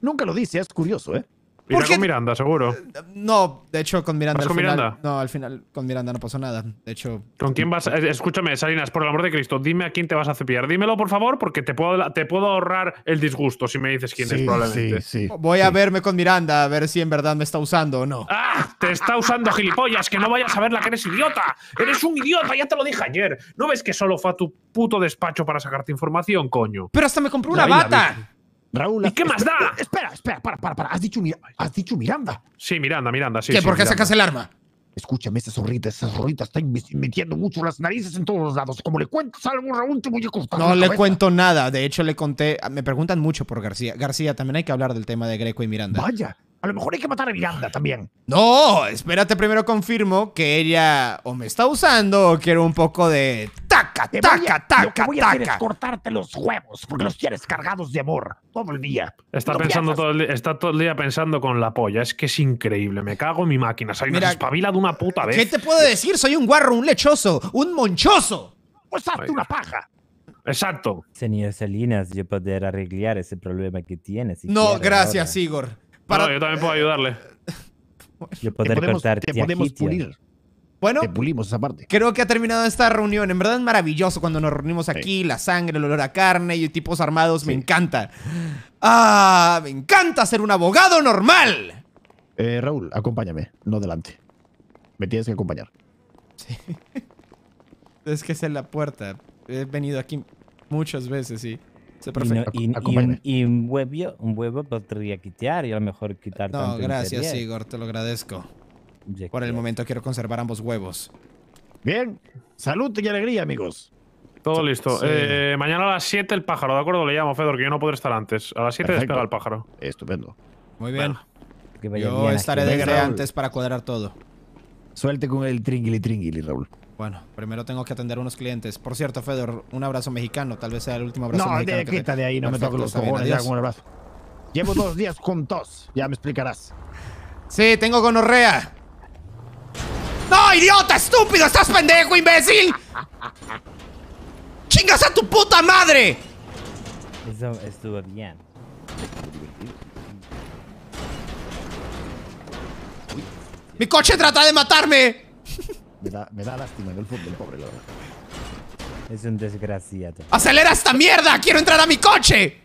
nunca lo dice, es curioso, ¿eh? Irá con Miranda, seguro. No, de hecho, con Miranda. ¿Vas con Miranda? No, al final con Miranda no pasó nada. De hecho. ¿Con quién vas? Escúchame, Salinas, por el amor de Cristo, dime a quién te vas a cepillar. Dímelo, por favor, porque te puedo, te puedo ahorrar el disgusto si me dices quién es, probablemente. Sí, Voy a verme con Miranda a ver si en verdad me está usando o no. ¡Ah! Te está usando, gilipollas, que no vayas a verla que eres idiota. Eres un idiota, ya te lo dije ayer. ¿No ves que solo fue a tu puto despacho para sacarte información, coño? Pero hasta me compró una bata. Raúl. ¿Y qué más da? Espera, espera, para, para, para. Has dicho, has dicho Miranda. Sí, Miranda, Miranda, sí. ¿Qué? ¿Por qué sacas el arma? Escúchame, esa zorrita, esas zorrita está metiendo mucho las narices en todos lados. Como le cuentas algo, Raúl, te voy a cortar. No le cuento nada. De hecho, le conté. Me preguntan mucho por García. García, también hay que hablar del tema de Greco y Miranda. Vaya, a lo mejor hay que matar a Miranda también. No, espérate, primero confirmo que ella o me está usando o quiero un poco de taca, taca, taca, que voy a cortarte los huevos porque los tienes cargados de amor todo el día. Está pensando todo el, está todo el día pensando con la polla. Es que es increíble. Me cago en mi máquina. Soy una espabila de una puta vez. ¿Qué te puedo decir? Soy un guarro, un lechoso, un monchoso. ¿O pues hazte una paja. Exacto. Señor Salinas, yo poder arreglar ese problema que tienes. No, gracias, Igor yo también puedo ayudarle. yo poder te podemos, podemos pulir. Bueno, te pulimos esa parte. creo que ha terminado esta reunión. En verdad es maravilloso cuando nos reunimos aquí. La sangre, el olor a carne y tipos armados. Me encanta. Ah, me encanta ser un abogado normal. Eh, Raúl, acompáñame. No adelante. Me tienes que acompañar. Sí. Es que es en la puerta. He venido aquí muchas veces sí y, un, huevo, un huevo podría quitar y a lo mejor quitar. No, gracias, Igor, te lo agradezco. Por el momento quiero conservar ambos huevos. Bien, salud y alegría, amigos. Todo listo. Eh, mañana a las 7 el pájaro, ¿de acuerdo? Le llamo, Fedor, que yo no podré estar antes. A las 7 despega el pájaro. Estupendo. Muy bien. yo estaré de antes para cuadrar todo. Suelte con el tringili tringili, Raúl. Bueno, primero tengo que atender a unos clientes. Por cierto, Fedor, un abrazo mexicano. Tal vez sea el último abrazo no, mexicano. quita de ahí, no me toques los cojones. abrazo. Llevo dos días juntos, Ya me explicarás. Sí, tengo gonorrea. ¡No, idiota, estúpido! ¡Estás pendejo, imbécil! ¡Chingas a tu puta madre! Eso estuvo bien. ¡Mi coche trata de matarme! Me da, lástima en el fútbol, pobre, la Es un desgraciado. ¡Acelera esta mierda! ¡Quiero entrar a mi coche!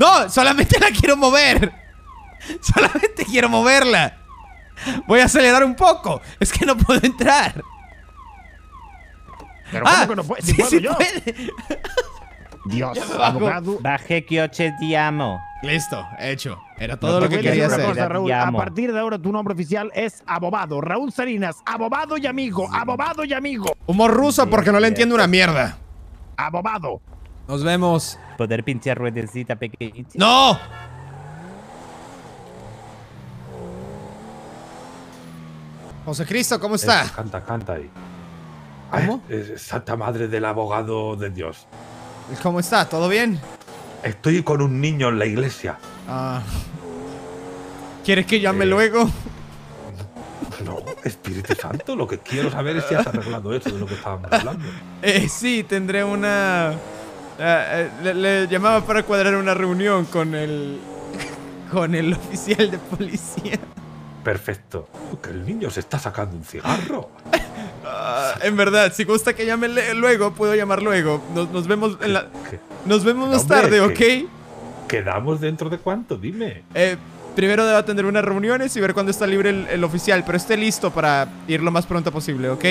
¡No! ¡Solamente la quiero mover! ¡Solamente quiero moverla! Voy a acelerar un poco. Es que no puedo entrar. Pero ah, no pues, puede? ¿Sí, puedo Dios, abogado. Bajé que yo te amo. Listo, hecho. Era todo lo que quería hacer. A partir de ahora tu nombre oficial es Abobado. Raúl Salinas, Abobado y amigo, Abobado y amigo. Humor ruso porque no le entiendo una mierda. Abobado. Nos vemos. Poder pinchar ruedecita pequeñita. ¡No! José Cristo, ¿cómo está? canta, canta ahí. ¿Cómo? Eh, Santa Madre del Abogado de Dios. ¿Cómo está? ¿Todo bien? Estoy con un niño en la iglesia. Ah. ¿Quieres que llame eh, luego? No, Espíritu Santo, lo que quiero saber es si has arreglado eso de lo que estábamos hablando. Eh, sí, tendré una. Eh, eh, le, llamaba para cuadrar una reunión con el. con el oficial de policía. Perfecto. Que el niño se está sacando un cigarro. Ah, en verdad, si gusta que llame luego, puedo llamar luego. Nos, vemos en la. Nos vemos más tarde, ¿ok? ¿Quedamos dentro de cuánto? Dime. Eh, Primero debo atender unas reuniones y ver cuándo está libre el, oficial, pero esté listo para ir lo más pronto posible, ¿ok?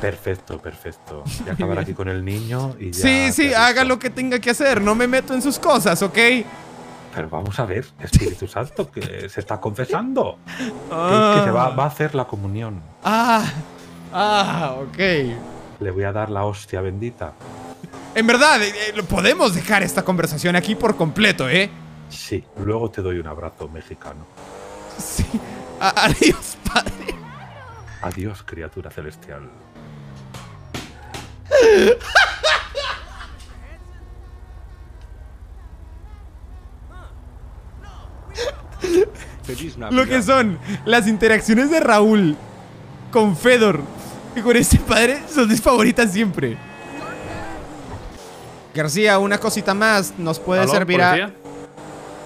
Perfecto, perfecto. Ya acabar aquí con el niño y ya. Sí, sí, haga lo que tenga que hacer. No me meto en sus cosas, ¿ok? Pero vamos a ver, Espíritu Santo, que se está confesando. Que, ah. se va, a hacer la comunión. Ah, ah, ok. Le voy a dar la hostia bendita. En verdad, eh, eh, podemos dejar esta conversación aquí por completo, ¿eh? Sí, luego te doy un abrazo mexicano. Sí. Adiós, padre. Adiós, criatura celestial. Lo que son las interacciones de Raúl con Fedor y con ese padre son mis favoritas siempre. García, una cosita más nos puede servir a...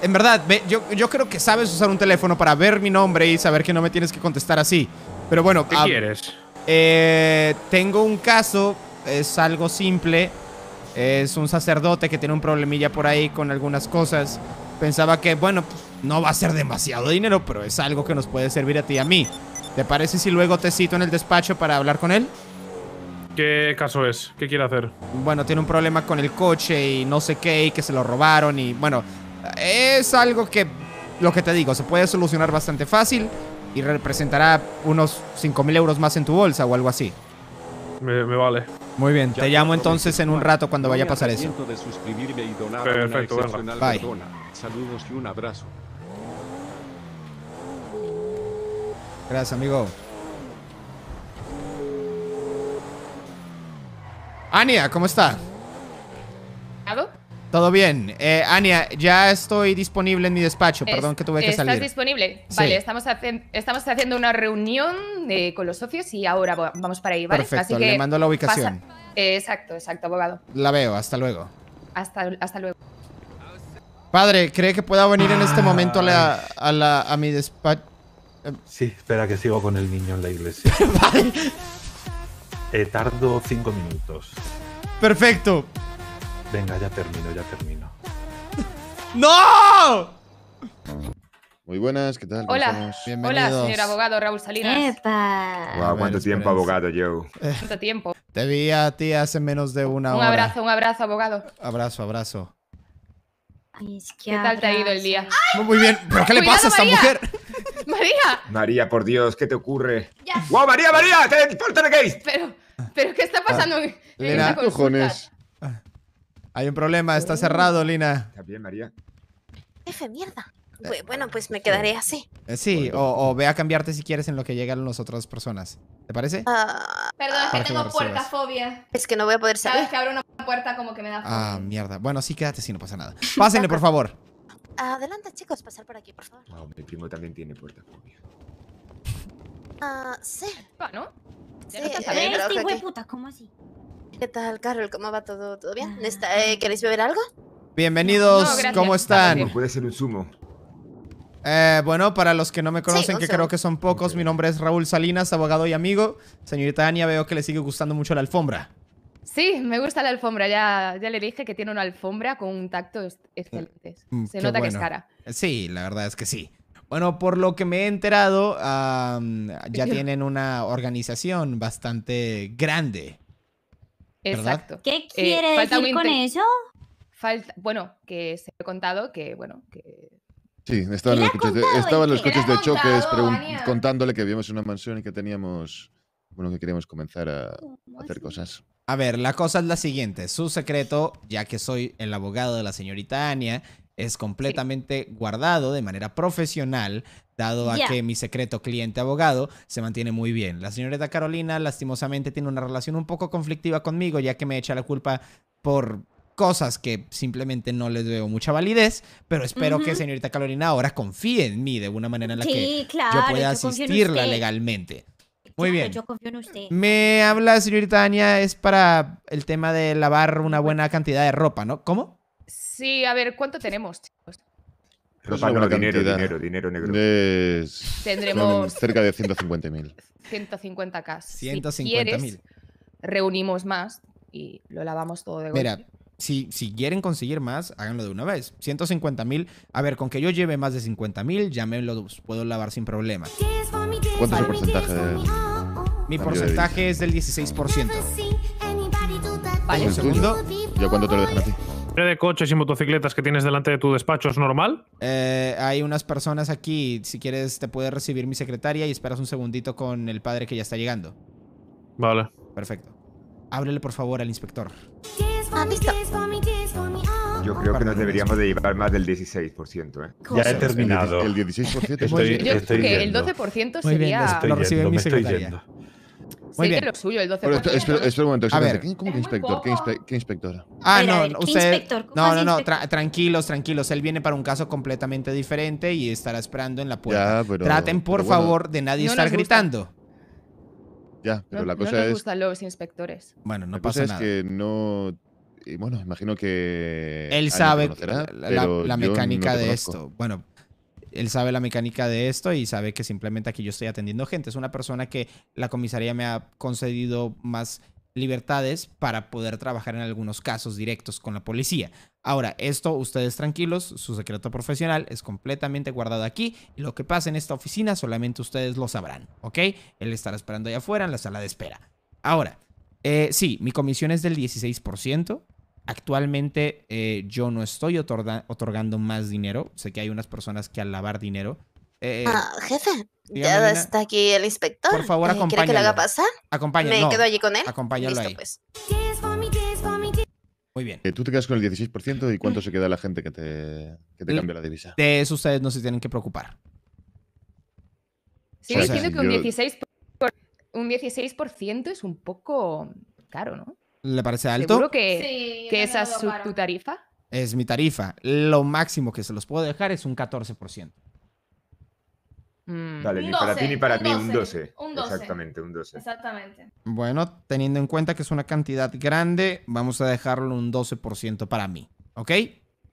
En verdad, yo, creo que sabes usar un teléfono para ver mi nombre y saber que no me tienes que contestar así. Pero bueno. ¿Qué ah, quieres? Eh, tengo un caso, es algo simple. Es un sacerdote que tiene un problemilla por ahí con algunas cosas. Pensaba que, bueno, no va a ser demasiado dinero, pero es algo que nos puede servir a ti y a mí. ¿Te parece si luego te cito en el despacho para hablar con él? ¿Qué caso es? ¿Qué quiere hacer? Bueno, tiene un problema con el coche y no sé qué, y que se lo robaron y bueno, es algo que, lo que te digo, se puede solucionar bastante fácil y representará unos 5.000 euros más en tu bolsa o algo así. Me, vale. Muy bien, te llamo entonces en un rato cuando vaya a pasar eso. Perfecto, Bye. Saludos y un abrazo. Gracias, amigo. Ania, ¿cómo estás? Todo bien. Eh, Ania, ya estoy disponible en mi despacho. Perdón que tuve que salir. ¿Estás disponible? Vale, estamos, estamos haciendo una reunión eh, con los socios y ahora vamos para ahí, ¿vale? le mando la ubicación. exacto, exacto, abogado. La veo, hasta luego. Hasta, hasta luego. Padre, ¿cree que pueda venir en este momento a, a, mi despacho? Sí, espera que sigo con el niño en la iglesia. Eh, tardo cinco minutos. Perfecto. Venga, ya termino, ya termino. ¡No! Muy buenas, ¿qué tal? Hola, hola, señor abogado Raúl Salinas. ¡Epa! Wow, ¿Cuánto tiempo, abogado, Joe? ¿Cuánto eh. tiempo? Te vi a ti hace menos de una hora. Un abrazo, un abrazo, abogado. Abrazo, abrazo. ¿Qué tal te ha ido el día? Muy bien. ¿Pero qué le pasa a esta mujer? ¡María! María, por Dios, ¿qué te ocurre? Guau, ¡Wow, María, María! ¡Te la de Pero, pero, ¿qué está pasando ah, en, en hay un problema, está oh. cerrado, Lina. Está bien, María. Jefe, mierda. Eh, bueno, pues me quedaré así. Eh, sí, o, o, ve a cambiarte si quieres en lo que llegan las otras personas. ¿Te parece? Ah. Perdón, es que tengo puerta fobia. Es que no voy a poder salir. Sabes que abro una puerta como que me da ah, fobia. Ah, mierda. Bueno, sí, quédate si no pasa nada. Pásenle, por favor. Adelante, chicos, pasar por aquí, por favor. No, mi primo también tiene puertafobia. Ah, sí. Bueno. Ah, sí, no sí, eh, este puta, ¿cómo así? ¿Qué tal, Carol? ¿Cómo va todo? ¿Todo bien? Ah. Eh, ¿Queréis beber algo? Bienvenidos, ¿cómo están? puede ser un zumo. Eh, bueno, para los que no me conocen, que creo que son pocos, mi nombre es Raúl Salinas, abogado y amigo. Señorita Ania, veo que le sigue gustando mucho la alfombra. Sí, me gusta la alfombra. Ya, ya le dije que tiene una alfombra con un tacto excelente. Eh, mm, Se nota que es cara. Sí, la verdad es que sí. Bueno, por lo que me he enterado, ya tienen una organización bastante grande. Exacto. ¿Qué eh, quiere decir con eso? Falta, bueno, que se ha contado que, bueno, que... Sí, estaba en los coches, de, estaba choques contándole que vivíamos en una mansión y que teníamos, bueno, que queríamos comenzar a hacer cosas. A ver, la cosa es la siguiente. Su secreto, ya que soy el abogado de la señorita Ania es completamente guardado de manera profesional, dado a que mi secreto cliente abogado se mantiene muy bien. La señorita Carolina lastimosamente tiene una relación un poco conflictiva conmigo, ya que me echa la culpa por cosas que simplemente no les veo mucha validez, pero espero que señorita Carolina ahora confíe en mí de una manera en la que yo pueda asistirla legalmente. Muy bien. Yo confío en usted. Me habla, señorita Ania, es para el tema de lavar una buena cantidad de ropa, ¿no? ¿Cómo? Sí, a ver, ¿cuánto tenemos, chicos? Pero pues dinero, dinero, dinero negro. Tendremos cerca de 150.000. 150k. Si 150.000. reunimos más y lo lavamos todo de golpe. Mira, si, quieren conseguir más, háganlo de una vez. 150.000, A ver, con que yo lleve más de 50.000, ya me lo puedo lavar sin problema. ¿Cuánto es el porcentaje? Mi porcentaje es del 16%. Vale. ¿Un segundo? ¿Yo cuánto te lo dejan a ti? de coches y motocicletas que tienes delante de tu despacho es normal? Eh, hay unas personas aquí. Si quieres, te puede recibir mi secretaria y esperas un segundito con el padre que ya está llegando. Vale. Perfecto. Háblele, por favor, al inspector. Yo creo que nos deberíamos de llevar más del 16%, ¿eh? Ya he terminado. El 16% estoy, Yo que el 12% sería... lo recibe mi secretaria el 12%. Pero espera, espera, un momento. A ver, ¿cómo que inspector? ¿Qué, inspector? Ah, no, usted. No, no, no, tranquilos, tranquilos. Él viene para un caso completamente diferente y estará esperando en la puerta. Traten, por favor, de nadie estar gritando. Ya, pero la cosa no es. gustan los inspectores. Bueno, no la pasa cosa nada. es que no. bueno, imagino que. Él sabe la, mecánica de esto. Bueno, él sabe la mecánica de esto y sabe que simplemente aquí yo estoy atendiendo gente. Es una persona que la comisaría me ha concedido más libertades para poder trabajar en algunos casos directos con la policía. Ahora, esto ustedes tranquilos, su secreto profesional es completamente guardado aquí y lo que pasa en esta oficina solamente ustedes lo sabrán, ¿ok? Él estará esperando allá afuera en la sala de espera. Ahora, eh, sí, mi comisión es del 16%, Actualmente eh, yo no estoy otorgando más dinero. Sé que hay unas personas que al lavar dinero. Eh, ah, jefe, ya está aquí el inspector. Por favor, acompáñalo. Eh, ¿Quiere que le haga pasar? Acompáñalo. Me quedo allí con él. Acompáñalo ahí. Pues. Muy bien. tú te quedas con el 16% y cuánto mm. se queda la gente que te, que cambia la divisa. De eso ustedes no se tienen que preocupar. Sí, que un un 16 es un poco caro, ¿no? ¿Le parece alto? Seguro que, que esa es tu tarifa. Es mi tarifa. Lo máximo que se los puedo dejar es un 14%. Mm. Dale, ni para ti ni para ti un 12. Exactamente, un 12. Exactamente. Bueno, teniendo en cuenta que es una cantidad grande, vamos a dejarlo un 12% para mí. ¿Ok?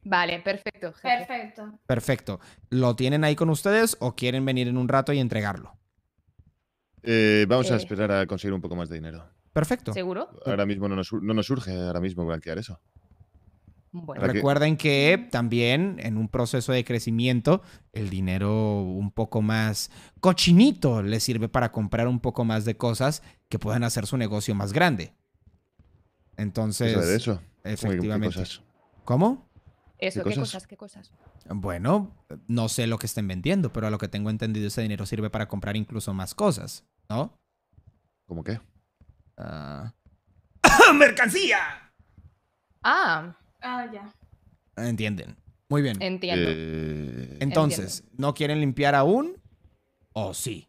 Vale, perfecto. Perfecto. Perfecto. ¿Lo tienen ahí con ustedes o quieren venir en un rato y entregarlo? Eh, vamos a eh. esperar a conseguir un poco más de dinero. Perfecto. ¿Seguro? Ahora mismo no nos, no surge ahora mismo blanquear eso. Recuerden que también en un proceso de crecimiento el dinero un poco más cochinito Le sirve para comprar un poco más de cosas que puedan hacer su negocio más grande. Entonces, efectivamente. ¿Cómo? Eso, ¿qué, cosas? ¿Qué cosas? Bueno, no sé lo que estén vendiendo, pero a lo que tengo entendido ese dinero sirve para comprar incluso más cosas, ¿no? ¿Cómo qué? ¡Ah, ¡Ah ¡Mercancía! Ah, ah, ya. Entienden. Muy bien. Entiendo. Eh, Entonces, ¿no quieren limpiar aún? ¿O sí?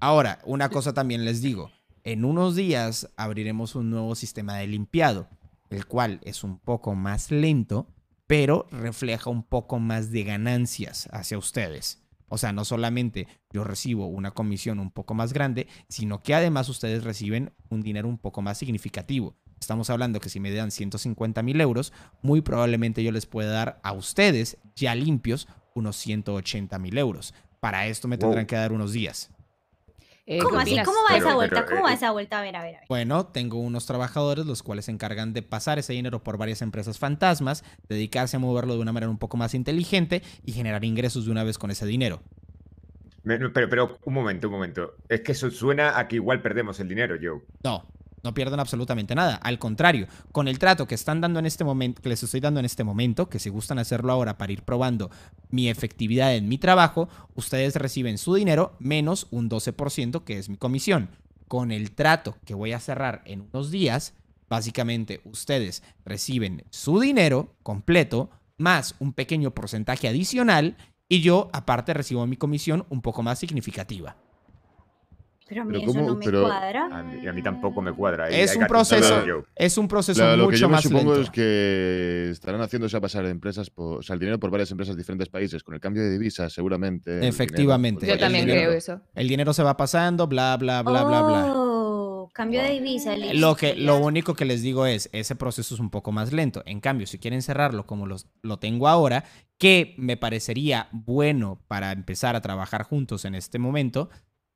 Ahora, una cosa también les digo. En unos días abriremos un nuevo sistema de limpiado, el cual es un poco más lento, pero refleja un poco más de ganancias hacia ustedes. O sea, no solamente yo recibo una comisión un poco más grande, sino que además ustedes reciben un dinero un poco más significativo. Estamos hablando que si me dan 150 mil euros, muy probablemente yo les pueda dar a ustedes, ya limpios, unos 180 mil euros. Para esto me tendrán que dar unos días. Eh, ¿Cómo así? ¿Cómo va esa vuelta? ¿Cómo va eh, esa vuelta? A ver, a ver, a ver. Bueno, tengo unos trabajadores los cuales se encargan de pasar ese dinero por varias empresas fantasmas, dedicarse a moverlo de una manera un poco más inteligente y generar ingresos de una vez con ese dinero. Pero, pero, un momento, un momento. Es que eso suena a que igual perdemos el dinero, Joe. No, no pierden absolutamente nada. Al contrario, con el trato que están dando en este momento, que les estoy dando en este momento, que si gustan hacerlo ahora para ir probando mi efectividad en mi trabajo, ustedes reciben su dinero menos un 12% que es mi comisión. Con el trato que voy a cerrar en unos días, básicamente ustedes reciben su dinero completo más un pequeño porcentaje adicional y yo aparte recibo mi comisión un poco más significativa. Pero a mí eso no me cuadra. A a mí, tampoco me cuadra. Es, un proceso, es un proceso mucho más lento. Lo que supongo es que estarán haciéndose a pasar el dinero por varias empresas de diferentes países, con el cambio de divisas seguramente. Efectivamente. yo también creo eso. El dinero se va pasando, bla, bla, bla, bla, bla. Oh, cambio de divisa. Lo, que, lo único que les digo es, ese proceso es un poco más lento. En cambio, si quieren cerrarlo como lo tengo ahora, que me parecería bueno para empezar a trabajar juntos en este momento,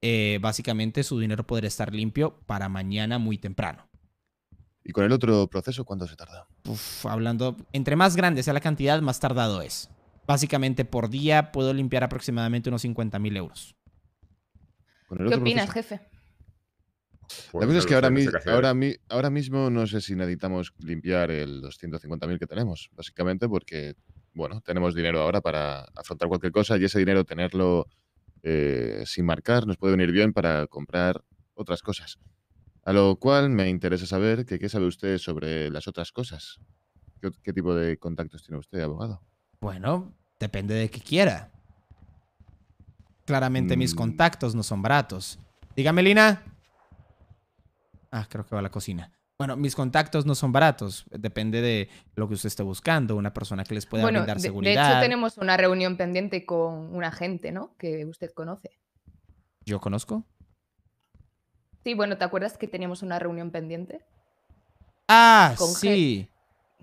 eh, básicamente su dinero podría estar limpio para mañana muy temprano. ¿Y con el otro proceso cuánto se tarda? hablando, entre más grande sea la cantidad, más tardado es. Básicamente por día puedo limpiar aproximadamente unos 50.000 euros. ¿Qué opinas, jefe? Pues la cosa es que ahora, ahora, mismo no sé si necesitamos limpiar el 250.000 que tenemos, básicamente porque, bueno, tenemos dinero ahora para afrontar cualquier cosa y ese dinero tenerlo eh, sin marcar nos puede venir bien para comprar otras cosas. A lo cual me interesa saber que, qué sabe usted sobre las otras cosas. ¿Qué, tipo de contactos tiene usted, abogado? Bueno, depende de que quiera. Claramente mis mm. contactos no son baratos. Dígame, Lina. Ah, creo que va a la cocina. Bueno, mis contactos no son baratos, depende de lo que usted esté buscando, una persona que les pueda brindar seguridad. De hecho, tenemos una reunión pendiente con un agente, ¿no? Que usted conoce. ¿Yo conozco? Sí, bueno, ¿te acuerdas que teníamos una reunión pendiente? Ah, sí.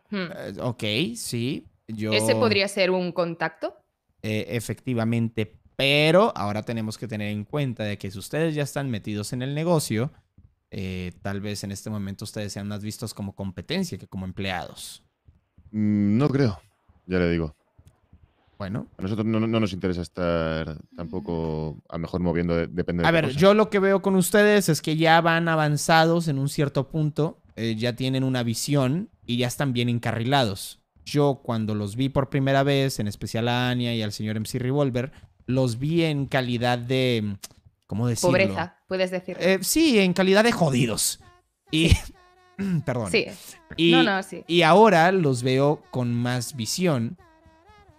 Hmm. Eh, ok, sí. Yo... ¿Ese podría ser un contacto? Eh, efectivamente, pero ahora tenemos que tener en cuenta de que si ustedes ya están metidos en el negocio, eh, tal vez en este momento ustedes sean más vistos como competencia que como empleados. Mm, no creo, ya le digo. Bueno. A nosotros no, nos interesa estar tampoco a lo mejor moviendo, de, A ver, yo lo que veo con ustedes es que ya van avanzados en un cierto punto, eh, ya tienen una visión y ya están bien encarrilados. Yo cuando los vi por primera vez, en especial a Anya y al señor MC Revolver, los vi en calidad de ¿Cómo decirlo? Pobreza, puedes decir. Eh, sí, en calidad de jodidos. Y. perdón. Sí. no, no, sí. Y ahora los veo con más visión.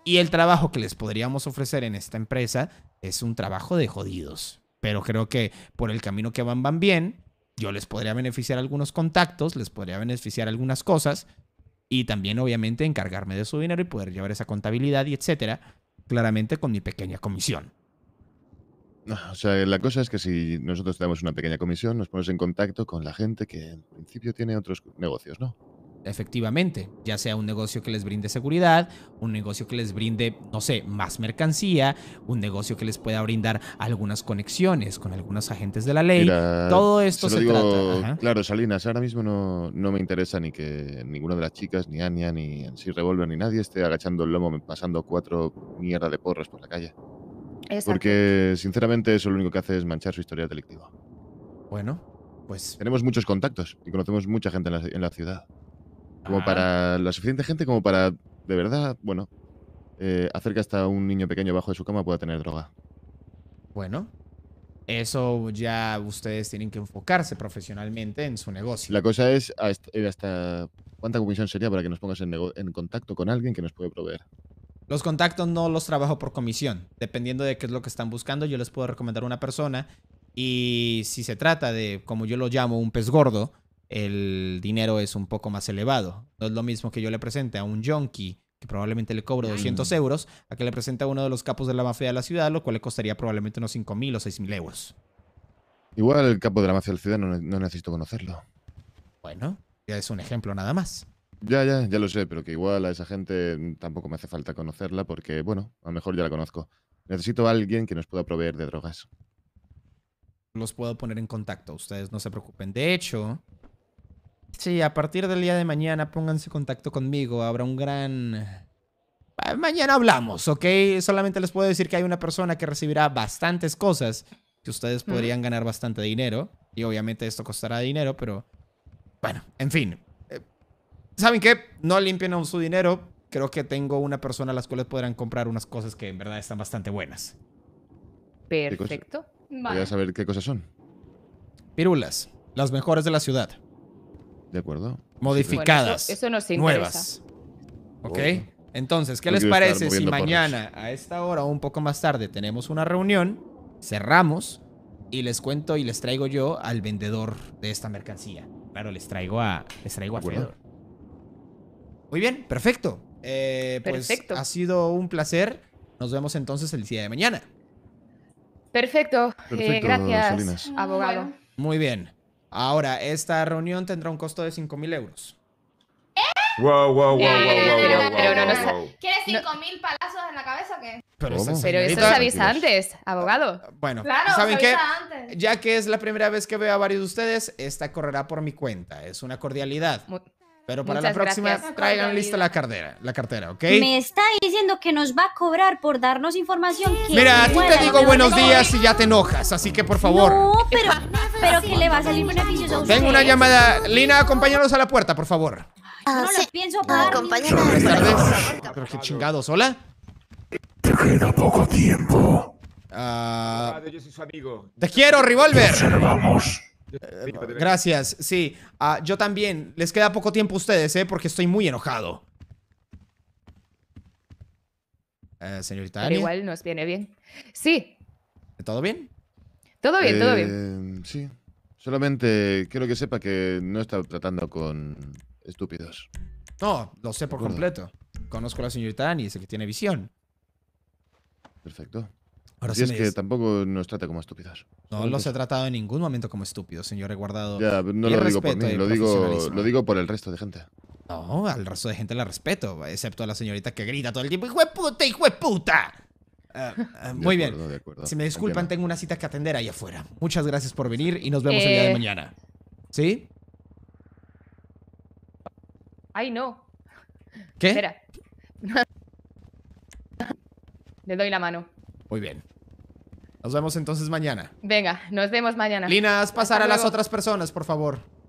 Y el trabajo que les podríamos ofrecer en esta empresa es un trabajo de jodidos. Pero creo que por el camino que van, van bien. Yo les podría beneficiar algunos contactos, les podría beneficiar algunas cosas. Y también, obviamente, encargarme de su dinero y poder llevar esa contabilidad y etcétera. Claramente con mi pequeña comisión. O sea, la cosa es que si nosotros tenemos una pequeña comisión, nos ponemos en contacto con la gente que en principio tiene otros negocios, ¿no? Efectivamente, ya sea un negocio que les brinde seguridad, un negocio que les brinde, no sé, más mercancía, un negocio que les pueda brindar algunas conexiones con algunos agentes de la ley. Todo esto se, trata. Claro, Salinas, ahora mismo no, me interesa ni que ninguna de las chicas, ni Anya, ni si Revolver, ni nadie esté agachando el lomo pasando cuatro mierda de porras por la calle. Porque sinceramente eso lo único que hace es manchar su historia delictiva. Bueno, pues... Tenemos muchos contactos y conocemos mucha gente en la, ciudad. Como ah. para... La suficiente gente como para, de verdad, bueno, eh, hacer que hasta un niño pequeño bajo de su cama pueda tener droga. Bueno, eso ya ustedes tienen que enfocarse profesionalmente en su negocio. La cosa es hasta, eh, cuánta comisión sería para que nos pongas en, contacto con alguien que nos puede proveer. Los contactos no los trabajo por comisión. Dependiendo de qué es lo que están buscando, yo les puedo recomendar a una persona. Y si se trata de, como yo lo llamo, un pez gordo, el dinero es un poco más elevado. No es lo mismo que yo le presente a un junkie, que probablemente le cobro 200 euros, a que le presente a uno de los capos de la mafia de la ciudad, lo cual le costaría probablemente unos 5.000 o 6.000 euros. Igual el capo de la mafia de la ciudad no necesito conocerlo. Bueno, ya es un ejemplo nada más. Ya, ya, ya lo sé, pero que igual a esa gente mm, tampoco me hace falta conocerla porque, bueno, a lo mejor ya la conozco. Necesito a alguien que nos pueda proveer de drogas. Los puedo poner en contacto, ustedes no se preocupen. De hecho, sí, a partir del día de mañana pónganse en contacto conmigo, habrá un gran... Eh, mañana hablamos, ¿ok? Solamente les puedo decir que hay una persona que recibirá bastantes cosas, que ustedes podrían ganar bastante dinero, y obviamente esto costará dinero, pero... Bueno, en fin, ¿Saben qué? No limpien aún su dinero. Creo que tengo una persona a las cuales podrán comprar unas cosas que en verdad están bastante buenas. Perfecto. Voy a saber qué cosas son. Pirulas, las mejores de la ciudad. De acuerdo. Modificadas. eso, Nuevas. Ok. Entonces, ¿qué les parece si mañana a esta hora o un poco más tarde tenemos una reunión, cerramos y les cuento y les traigo yo al vendedor de esta mercancía? Claro, les traigo a les traigo a muy bien, perfecto. Eh, Pues ha sido un placer. Nos vemos entonces el día de mañana. Perfecto. Eh, gracias, abogado. Muy bien. Ahora, esta reunión tendrá un costo de 5 mil euros. ¿Eh? Wow, wow, wow, wow, ¿Quieres 5 mil palazos en la cabeza o qué? Pero, eso ah, se avisa antes, abogado. Bueno, ¿saben qué? Ya que es la primera vez que veo a varios de ustedes, esta correrá por mi cuenta. Es una cordialidad. Pero para la próxima traigan lista la cartera, la cartera, ¿ok? Me está diciendo que nos va a cobrar por darnos información. Mira, a te digo buenos días y ya te enojas, así que por favor. No, pero, que le va a salir beneficioso a usted. Tengo una llamada. Lina, acompáñanos a la puerta, por favor. no lo ah, pienso ah, pagar. Buenas tardes. Pero qué chingados, ¿hola? Te queda poco tiempo. Ah, te quiero, Revolver. Observamos. Gracias, sí. Ah, yo también. Les queda poco tiempo a ustedes, ¿eh? Porque estoy muy enojado. Eh, señorita Pero igual nos viene bien. Sí. ¿Todo bien? Todo bien, todo bien. Eh, sí. Solamente quiero que sepa que no está tratando con estúpidos. No, lo sé por completo. Conozco a la señorita Annie, el que tiene visión. Perfecto es que tampoco nos trata como estúpidos. No los he tratado en ningún momento como estúpidos, señor. He guardado. Ya, no lo digo por lo digo, por el resto de gente. No, al resto de gente la respeto, excepto a la señorita que grita todo el tiempo: ¡Hijo de puta, hijo de puta! Ah, ah, muy bien. Si me disculpan, tengo una cita que atender ahí afuera. Muchas gracias por venir y nos vemos el día de eh. mañana. ¿Sí? Ay, no. ¿Qué? Espera. Le doy la mano. Muy bien. Nos vemos entonces mañana. Venga, nos vemos mañana. Linas, pasar a las otras personas, por favor.